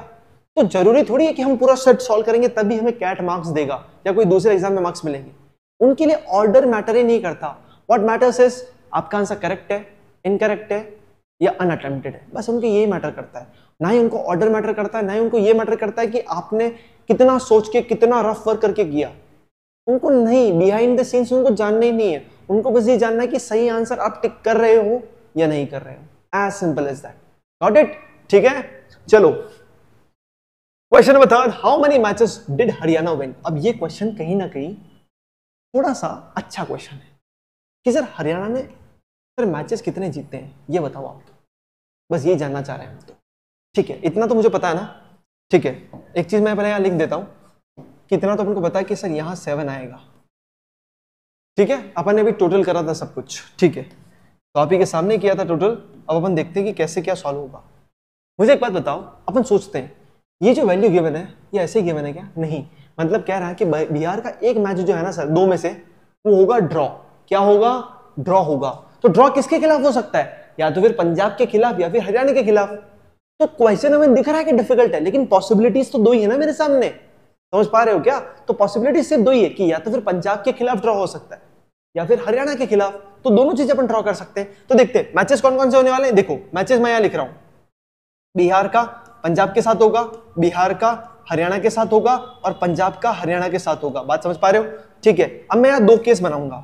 Speaker 1: तो जरूरी थोड़ी है कि हम पूरा सेट सॉल्व करेंगे तभी हमें कैट मार्क्स देगा या कोई दूसरे एग्जाम में मार्क्स मिलेंगे उनके लिए ऑर्डर मैटर ही नहीं करता वॉट मैटर्स इज आपका आंसर करेक्ट है इनकरेक्ट है या अनअटेम्प्टेड है बस उनको ये मैटर करता है ना ही उनको ऑर्डर मैटर करता है ना ही उनको ये मैटर करता है कि आपने कितना सोच के कितना रफ वर्क करके किया उनको नहीं बिहाइंड द सीन्स उनको जानना ही नहीं है उनको बस ये जानना है कि सही आंसर आप टिक कर रहे हो या नहीं कर रहे हो as simple as that got it ठीक है चलो question number third how many matches did Haryana win अब ये क्वेश्चन कहीं ना कहीं थोड़ा सा अच्छा क्वेश्चन है कि सर हरियाणा ने सर मैचेस कितने जीते हैं ये बताओ आप तो। बस ये जानना चाह रहे हैं हम तो ठीक है इतना तो मुझे पता है ना ठीक है एक चीज़ मैं पहले यहाँ लिख देता हूँ कि इतना तो अपन को पता है कि सर यहाँ सेवन आएगा ठीक है अपन ने अभी टोटल करा था सब कुछ ठीक है तो आप ही के सामने किया था टोटल अब अपन देखते हैं कि कैसे क्या सॉल्व होगा मुझे एक बात बताओ अपन सोचते हैं ये जो वैल्यू गिवन है ये ऐसे गिवन है क्या नहीं मतलब कह रहा है कि बिहार का एक मैच जो है ना सर दो में से वो होगा ड्रॉ क्या होगा ड्रॉ होगा तो ड्रॉ किसके खिलाफ हो सकता है या तो फिर पंजाब के खिलाफ या फिर हरियाणा के खिलाफ तो क्वेश्चन हमें दिख रहा है कि डिफिकल्ट है लेकिन पॉसिबिलिटीज तो दो ही है ना मेरे सामने समझ पा रहे हो क्या तो पॉसिबिलिटीज सिर्फ दो ही है कि या तो फिर पंजाब के खिलाफ ड्रॉ हो सकता है या फिर हरियाणा के खिलाफ तो दोनों चीजें अपन ड्रॉ कर सकते हैं तो देखते हैं मैचेस कौन कौन से होने वाले हैं देखो मैचेस मैं यहाँ लिख रहा हूँ बिहार का पंजाब के साथ होगा बिहार का हरियाणा के साथ होगा और पंजाब का हरियाणा के साथ होगा बात समझ पा रहे हो ठीक है अब मैं यहाँ दो केस बनाऊंगा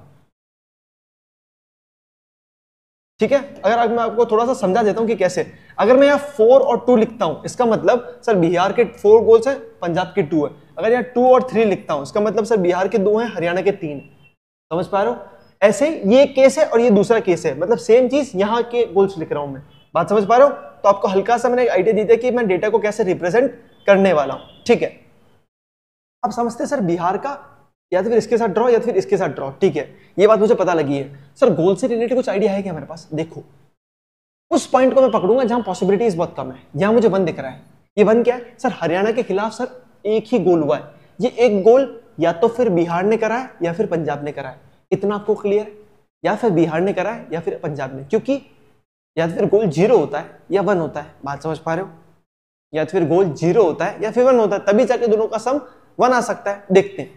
Speaker 1: ठीक है अगर आज मैं आपको थोड़ा सा समझा देता हूं कि कैसे अगर मैं यहाँ फोर और टू लिखता हूं इसका मतलब सर बिहार के फोर गोल्स है पंजाब के टू है अगर यहाँ टू और थ्री लिखता हूं इसका मतलब सर बिहार के दो है हरियाणा के तीन समझ पा रहे हो ऐसे ये केस है और ये दूसरा केस है मतलब सेम चीज यहाँ के गोल्स लिख रहा हूं मैं बात समझ पा रहे हो तो आपको हल्का सा मैंने आइडिया दी थी कि मैं डेटा को कैसे रिप्रेजेंट करने वाला हूं ठीक है आप समझते सर बिहार का या तो फिर इसके साथ ड्रॉ या तो फिर इसके साथ ड्रॉ ठीक है ये बात मुझे पता लगी है सर गोल से रिलेटेड कुछ आइडिया है क्या मेरे पास देखो उस पॉइंट को मैं पकड़ूंगा जहां पॉसिबिलिटीज बहुत कम है जहां मुझे वन दिख रहा है ये वन क्या है सर हरियाणा के खिलाफ सर एक ही गोल हुआ है ये एक गोल या तो फिर बिहार ने करा है या फिर पंजाब ने करा है इतना आपको क्लियर है या फिर बिहार ने करा है या फिर पंजाब ने क्योंकि या तो फिर गोल जीरो होता है या वन होता है बात समझ पा रहे हो या तो फिर गोल जीरो होता है या फिर वन होता है तभी जाके दोनों का सम वन आ सकता है देखते हैं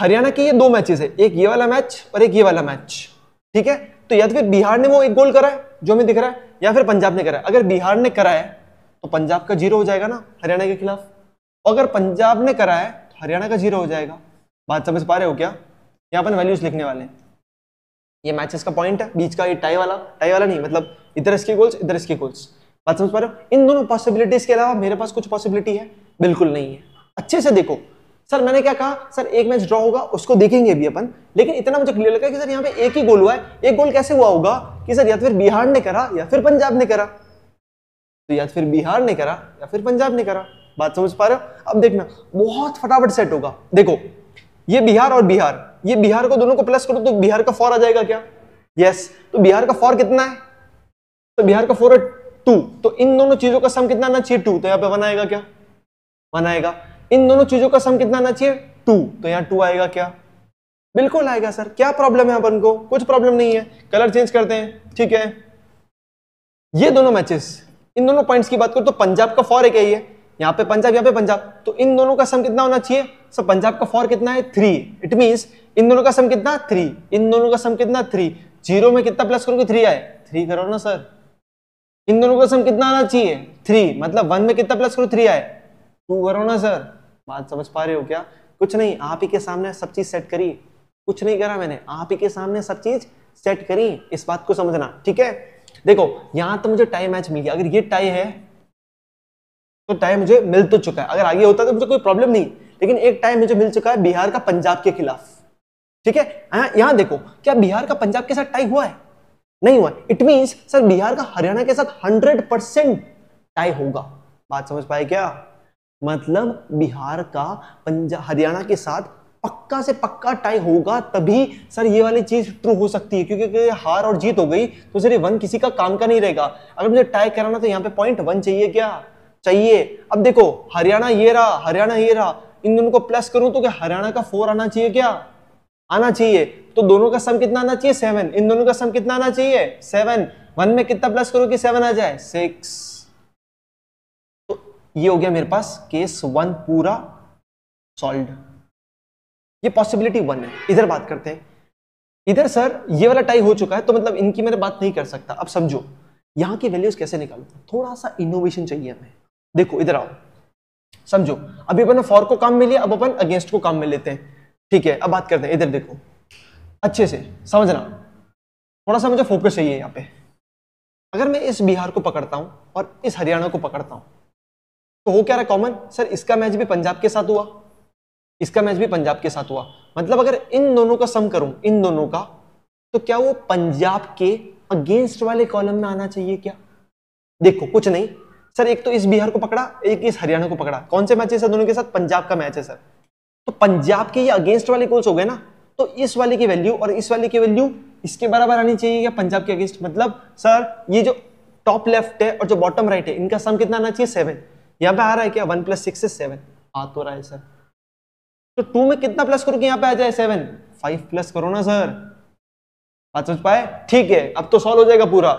Speaker 1: हरियाणा के ये दो मैचेस है एक ये वाला मैच और एक ये वाला मैच ठीक है तो या तो फिर बिहार ने वो एक गोल करा है जो हमें दिख रहा है या फिर पंजाब ने करा है अगर बिहार ने करा है तो पंजाब का जीरो हो जाएगा ना हरियाणा के खिलाफ अगर पंजाब ने करा है तो हरियाणा का जीरो हो जाएगा बात समझ पा रहे हो क्या यहाँ पर वैल्यूज लिखने वाले हैं ये मैचेस का पॉइंट है बीच का ये टाई वाला टाई वाला नहीं मतलब इधर इसके गोल्स इधर इसके गोल्स बात समझ पा रहे हो इन दोनों पॉसिबिलिटीज के अलावा मेरे पास कुछ पॉसिबिलिटी है बिल्कुल नहीं है अच्छे से देखो सर मैंने क्या कहा सर एक मैच ड्रॉ होगा उसको देखेंगे भी अपन लेकिन इतना मुझे क्लियर लगा कि सर यहाँ पे एक ही गोल हुआ है एक गोल कैसे हुआ होगा कि सर या तो फिर बिहार ने करा या फिर पंजाब ने करा तो या तो फिर बिहार ने करा या फिर पंजाब ने करा बात समझ पा रहे हो अब देखना बहुत फटाफट सेट होगा देखो ये बिहार और बिहार ये बिहार को दोनों को प्लस करो तो बिहार का फोर आ जाएगा क्या यस yes. तो बिहार का फोर कितना है तो बिहार का फोर टू तो इन दोनों चीजों का सम कितना आना चाहिए टू तो यहाँ पे वन आएगा क्या वन आएगा इन दोनों चीजों का सम कितना आना चाहिए टू तो यहाँ टू आएगा क्या बिल्कुल आएगा सर क्या प्रॉब्लम है अपन को कुछ प्रॉब्लम नहीं है कलर चेंज करते हैं ठीक है ये दोनों मैचेस इन दोनों पॉइंट्स की बात करो तो पंजाब का फॉर एक है यहाँ पे पंजाब यहाँ पे पंजाब तो इन दोनों का सम कितना होना चाहिए सर पंजाब का फॉर कितना है थ्री इट मीन्स इन दोनों का सम कितना थ्री इन दोनों का सम कितना थ्री जीरो में कितना प्लस करोगे थ्री आए थ्री करो ना सर इन दोनों का सम कितना आना चाहिए थ्री मतलब वन में कितना प्लस करो थ्री आए टू करो ना सर बात समझ पा रहे हो क्या कुछ नहीं आप ही के सामने सब चीज सेट करी कुछ नहीं करा मैंने आप ही के सामने सब चीज सेट करी इस बात को समझना ठीक है देखो यहां तो मुझे टाई मैच मिल गया अगर ये टाई है तो टाइम मुझे मिल तो चुका है अगर आगे होता तो मुझे कोई प्रॉब्लम नहीं लेकिन एक टाइम मुझे मिल चुका है बिहार का पंजाब के खिलाफ ठीक है हाँ, यहां देखो क्या बिहार का पंजाब के साथ टाई हुआ है नहीं हुआ इट मीन्स सर बिहार का हरियाणा के साथ हंड्रेड परसेंट टाई होगा बात समझ पाए क्या मतलब बिहार का पंजाब हरियाणा के साथ पक्का से पक्का टाई होगा तभी सर ये वाली चीज ट्रू हो सकती है क्योंकि हार और जीत हो गई तो सर ये वन किसी का काम का नहीं रहेगा अगर मुझे टाई कराना तो यहाँ पे पॉइंट वन चाहिए क्या चाहिए अब देखो हरियाणा ये रहा हरियाणा ये रहा इन दोनों को प्लस करूं तो क्या हरियाणा का फोर आना चाहिए क्या आना चाहिए तो दोनों का सम कितना आना चाहिए सेवन इन दोनों का सम कितना आना चाहिए सेवन वन में कितना प्लस करो कि सेवन आ जाए सिक्स तो ये हो गया मेरे पास केस वन पूरा सॉल्व ये पॉसिबिलिटी वन है इधर बात करते हैं इधर सर ये वाला टाई हो चुका है तो मतलब इनकी मैंने बात नहीं कर सकता अब समझो यहां की वैल्यूज कैसे निकालू थोड़ा सा इनोवेशन चाहिए हमें देखो इधर आओ समझो अभी अपन फॉर को काम मिली अब अपन अगेंस्ट को काम में लेते हैं ठीक है अब बात करते हैं इधर देखो अच्छे से समझना थोड़ा सा मुझे फोकस चाहिए यहाँ पे अगर मैं इस बिहार को पकड़ता हूँ और इस हरियाणा को पकड़ता हूँ तो हो क्या रहा कॉमन सर इसका मैच भी पंजाब के साथ हुआ इसका मैच भी पंजाब के साथ हुआ मतलब अगर इन दोनों का सम करूं इन दोनों का तो क्या वो पंजाब के अगेंस्ट वाले कॉलम में आना चाहिए क्या देखो कुछ नहीं सर एक तो इस बिहार को पकड़ा एक इस हरियाणा को पकड़ा कौन से मैचेस है दोनों के साथ पंजाब का मैच है सर तो पंजाब के ये अगेंस्ट वाले गोल्स हो गए ना तो इस वाले की वैल्यू और इस वाले की वैल्यू इसके बराबर आनी चाहिए या पंजाब के अगेंस्ट मतलब सर ये जो टॉप लेफ्ट है और जो बॉटम राइट है इनका सम कितना आना चाहिए सेवन यहाँ पे आ रहा है क्या वन प्लस सिक्स सेवन आ तो रहा है सर तो टू में कितना प्लस करो कि यहाँ पे आ जाए सेवन फाइव प्लस करो ना सर बात समझ पाए ठीक है अब तो सॉल्व हो जाएगा पूरा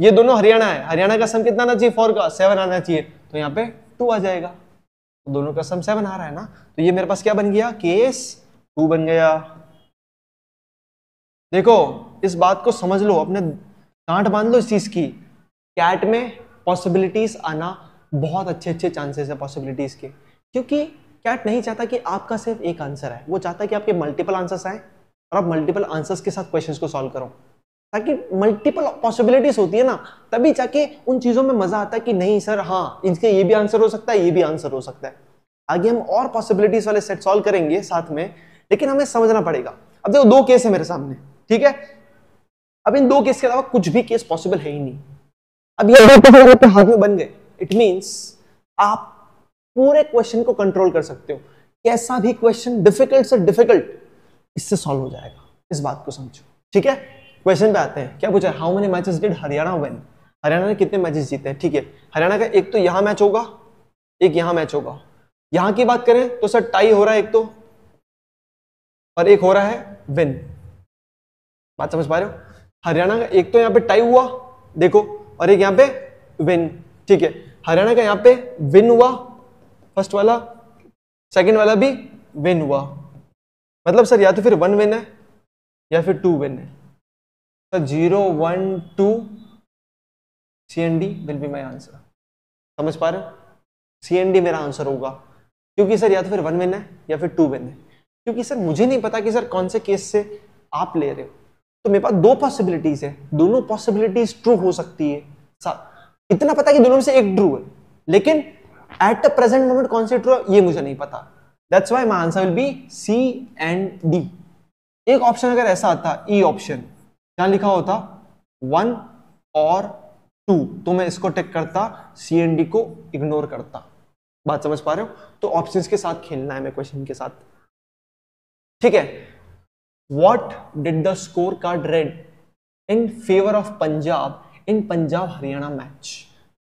Speaker 1: ये दोनों हरियाणा है हरियाणा का सम कितना आना चाहिए फोर का सेवन आना चाहिए तो यहाँ पे टू आ जाएगा तो दोनों का सम सेवन आ रहा है ना तो ये मेरे पास क्या बन गया केस टू बन गया देखो इस बात को समझ लो अपने गांठ बांध लो इस चीज की कैट में पॉसिबिलिटीज आना बहुत अच्छे अच्छे चांसेस है पॉसिबिलिटीज के क्योंकि कैट नहीं चाहता कि आपका सिर्फ एक आंसर है वो चाहता है कि आपके मल्टीपल आंसर्स आए और आप मल्टीपल आंसर्स के साथ क्वेश्चंस को सॉल्व करो ताकि मल्टीपल पॉसिबिलिटीज होती है ना तभी जाके उन चीज़ों में मज़ा आता है कि नहीं सर हाँ इसके ये भी आंसर हो सकता है ये भी आंसर हो सकता है आगे हम और पॉसिबिलिटीज वाले सेट सॉल्व करेंगे साथ में लेकिन हमें समझना पड़ेगा अब देखो दो केस है मेरे सामने ठीक है अब इन दो केस के अलावा कुछ भी केस पॉसिबल है ही नहीं अब ये दो क्वेश्चन आपके हाथ में बन गए इट मीन्स आप पूरे क्वेश्चन को कंट्रोल कर सकते हो कैसा भी क्वेश्चन डिफिकल्ट से डिफिकल्ट इससे सॉल्व हो जाएगा इस बात को समझो ठीक है क्वेश्चन पे आते हैं क्या पूछा how many matches did Haryana win Haryana ने कितने मैचेस जीते हैं ठीक है हरियाणा का एक तो यहाँ मैच होगा एक यहाँ मैच होगा यहाँ की बात करें तो सर टाई हो रहा है एक तो और एक हो रहा है विन बात समझ पा रहे हो हरियाणा का एक तो यहाँ पे टाई हुआ देखो और एक यहाँ पे विन ठीक है हरियाणा का यहाँ पे विन हुआ फर्स्ट वाला सेकंड वाला भी विन हुआ मतलब सर या तो फिर वन विन है या फिर टू विन है So तो zero one two C and D will be my answer समझ पा रहे हो सी एन डी मेरा आंसर होगा क्योंकि सर या तो फिर वन विन है या फिर टू विन है क्योंकि सर मुझे नहीं पता कि सर कौन से केस से आप ले रहे हो तो मेरे पास दो पॉसिबिलिटीज है दोनों पॉसिबिलिटीज ट्रू हो सकती है सर इतना पता कि दोनों में से एक ट्रू है लेकिन एट द प्रेजेंट मोमेंट कौन से ट्रू है ये मुझे नहीं पता that's why my answer will be C and D एक ऑप्शन अगर ऐसा आता ई e ऑप्शन क्या लिखा होता वन और टू तो मैं इसको टेक करता सी एन डी को इग्नोर करता बात समझ पा रहे हो तो ऑप्शन के साथ खेलना है मैं क्वेश्चन के साथ ठीक है what did the score card read in favour of Punjab in Punjab Haryana match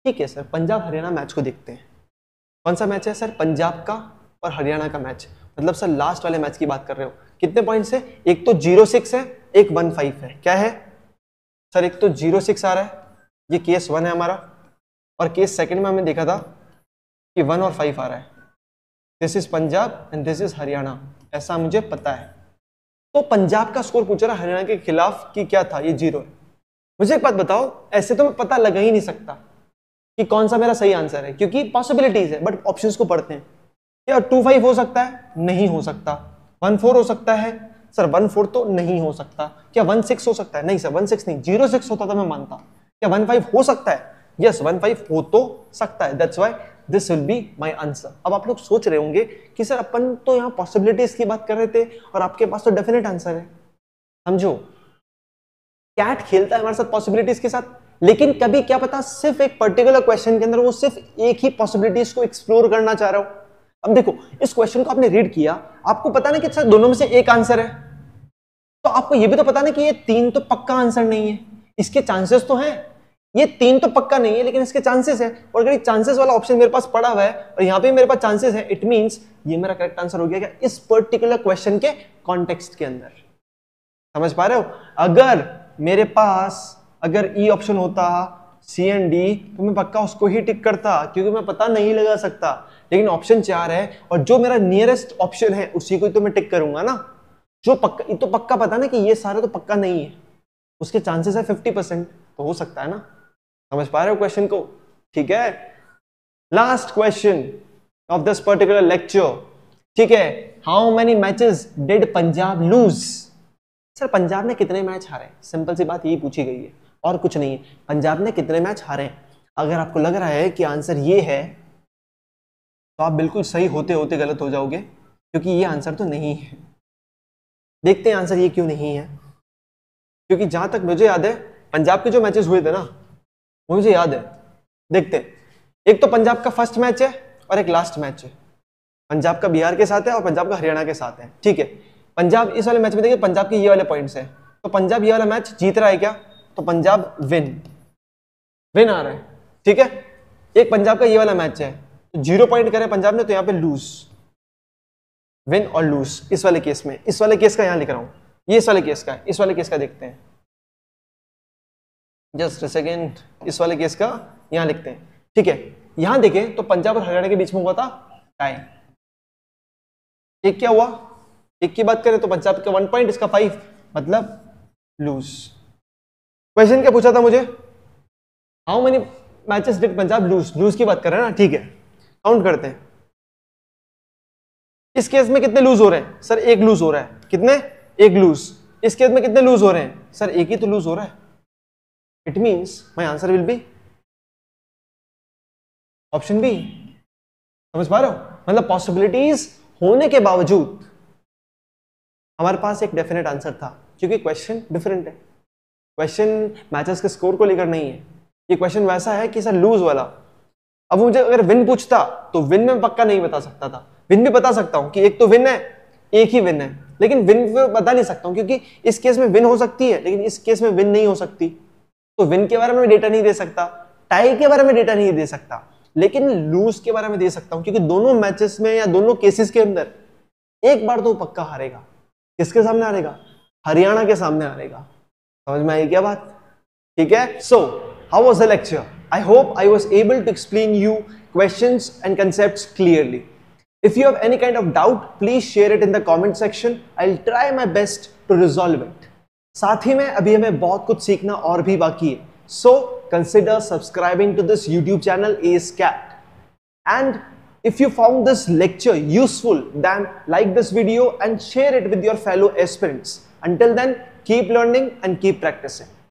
Speaker 1: ठीक है सर पंजाब हरियाणा मैच को देखते हैं कौन सा मैच है सर पंजाब का और हरियाणा का मैच मतलब सर लास्ट वाले मैच की बात कर रहे हो कितने पॉइंट्स है एक तो जीरो सिक्स है एक वन फाइव है क्या है सर एक तो जीरो सिक्स आ रहा है ये केस वन है हमारा और केस सेकंड में हमने देखा था कि वन और फाइव आ रहा है this is Punjab and this is Haryana ऐसा मुझे पता है तो पंजाब का स्कोर पूछ रहा हरियाणा के खिलाफ कि क्या था ये जीरो है मुझे एक बात बताओ ऐसे तो मैं पता लगा ही नहीं सकता कि कौन सा मेरा सही आंसर है क्योंकि पॉसिबिलिटीज है बट ऑप्शन को पढ़ते हैं क्या टू फाइव हो सकता है नहीं हो सकता वन फोर हो सकता है सर वन फोर तो नहीं हो सकता क्या वन सिक्स हो सकता है नहीं सर वन सिक्स नहीं जीरो सिक्स होता तो मैं मानता क्या वन फाइव हो सकता है यस वन फाइव हो तो सकता है that's why this will be my answer अब आप लोग सोच रहे होंगे कि सर अपन तो यहाँ पॉसिबिलिटीज की बात कर रहे थे और आपके पास तो डेफिनेट आंसर है समझो कैट खेलता है हमारे साथ पॉसिबिलिटीज के साथ लेकिन कभी क्या पता सिर्फ एक पर्टिकुलर क्वेश्चन के अंदर वो सिर्फ एक ही पॉसिबिलिटीज को एक्सप्लोर करना चाह रहा हो अब देखो इस क्वेश्चन को आपने रीड किया आपको पता ना कि सर अच्छा दोनों में से एक आंसर है तो आपको यह भी तो पता ना कि ये तीन तो पक्का आंसर नहीं है इसके चांसेस तो हैं ये तीन तो पक्का नहीं है लेकिन इसके चांसेस है और अगर चांसेस वाला ऑप्शन मेरे पास पड़ा हुआ है और यहां पे मेरे पास चांसेस है इट मीन्स ये मेरा करेक्ट आंसर हो गया क्या इस पर्टिकुलर क्वेश्चन के कॉन्टेक्स्ट के अंदर समझ पा रहे हो अगर मेरे पास अगर ई e ऑप्शन होता सी एंड डी तो मैं पक्का उसको ही टिक करता क्योंकि मैं पता नहीं लगा सकता लेकिन ऑप्शन चार है और जो मेरा नियरेस्ट ऑप्शन है उसी को तो मैं टिक करूंगा ना जो पक्का तो पक्का पता ना कि ये सारा तो पक्का नहीं है उसके चांसेस है फिफ्टी परसेंट तो हो सकता है ना समझ पा रहे हो क्वेश्चन को ठीक है last question of this particular lecture ठीक है how many matches did Punjab lose sir Punjab ने कितने मैच हारे सिंपल सी बात यही पूछी गई है और कुछ नहीं है पंजाब ने कितने मैच हारे अगर आपको लग रहा है कि आंसर ये है तो आप बिल्कुल सही होते होते गलत हो जाओगे क्योंकि ये आंसर तो नहीं है देखते हैं आंसर ये क्यों नहीं है क्योंकि जहां तक मुझे याद है पंजाब के जो मैचेस हुए थे ना वो मुझे याद है देखते हैं एक तो पंजाब का फर्स्ट मैच है और एक लास्ट मैच है पंजाब का बिहार के साथ है और पंजाब का हरियाणा के साथ है ठीक है पंजाब इस वाले मैच में देखिए पंजाब के ये वाले पॉइंट्स हैं तो पंजाब ये वाला मैच जीत रहा है क्या तो पंजाब विन विन आ रहा है ठीक है एक पंजाब का ये वाला मैच है जीरो पॉइंट करें पंजाब ने तो यहां पे लूज विन और लूज इस वाले केस में इस वाले केस का यहां लिख रहा हूं ये इस वाले केस का इस वाले केस का देखते हैं जस्ट सेकेंड इस वाले केस का यहां लिखते हैं ठीक है यहां देखें तो पंजाब और हरियाणा के बीच में हुआ था टाइम एक क्या हुआ एक की बात करें तो पंजाब का वन पॉइंट इसका फाइव मतलब लूज क्वेश्चन क्या पूछा था मुझे how many matches did Punjab lose lose की बात कर रहे हैं ना ठीक है काउंट करते हैं इस केस में कितने लूज हो रहे हैं सर एक लूज हो रहा है कितने एक लूज इस केस में कितने लूज हो रहे हैं सर एक ही तो लूज हो रहा है it means my answer will be option B समझ पा रहे हो मतलब पॉसिबिलिटीज होने के बावजूद हमारे पास एक डेफिनेट आंसर था क्योंकि क्वेश्चन डिफरेंट है क्वेश्चन मैचेस के स्कोर को लेकर नहीं है ये क्वेश्चन वैसा है कि सर लूज वाला अब वो मुझे अगर विन पूछता तो विन में पक्का नहीं बता सकता था विन भी बता सकता हूँ कि एक तो विन है एक ही विन है लेकिन विन बता नहीं सकता हूँ क्योंकि इस केस में विन हो सकती है लेकिन इस केस में विन नहीं हो सकती तो विन के बारे में डेटा नहीं दे सकता टाई के बारे में डेटा नहीं दे सकता लेकिन लूज के बारे में दे सकता हूँ क्योंकि दोनों मैचेस में या दोनों केसेस के अंदर एक बार तो पक्का हारेगा किसके सामने हारेगा हरियाणा के सामने हारेगा समझ में आई क्या बात ठीक है so how was the lecture I hope I was able to explain you questions and concepts clearly. If you have any kind of doubt, please share it in the comment section. I'll try my best to resolve it. साथ ही में अभी हमें बहुत कुछ सीखना और भी बाकी है so consider subscribing to this YouTube channel S cat and if you found this lecture useful then like this video and share it with your fellow aspirants until then keep learning and keep practising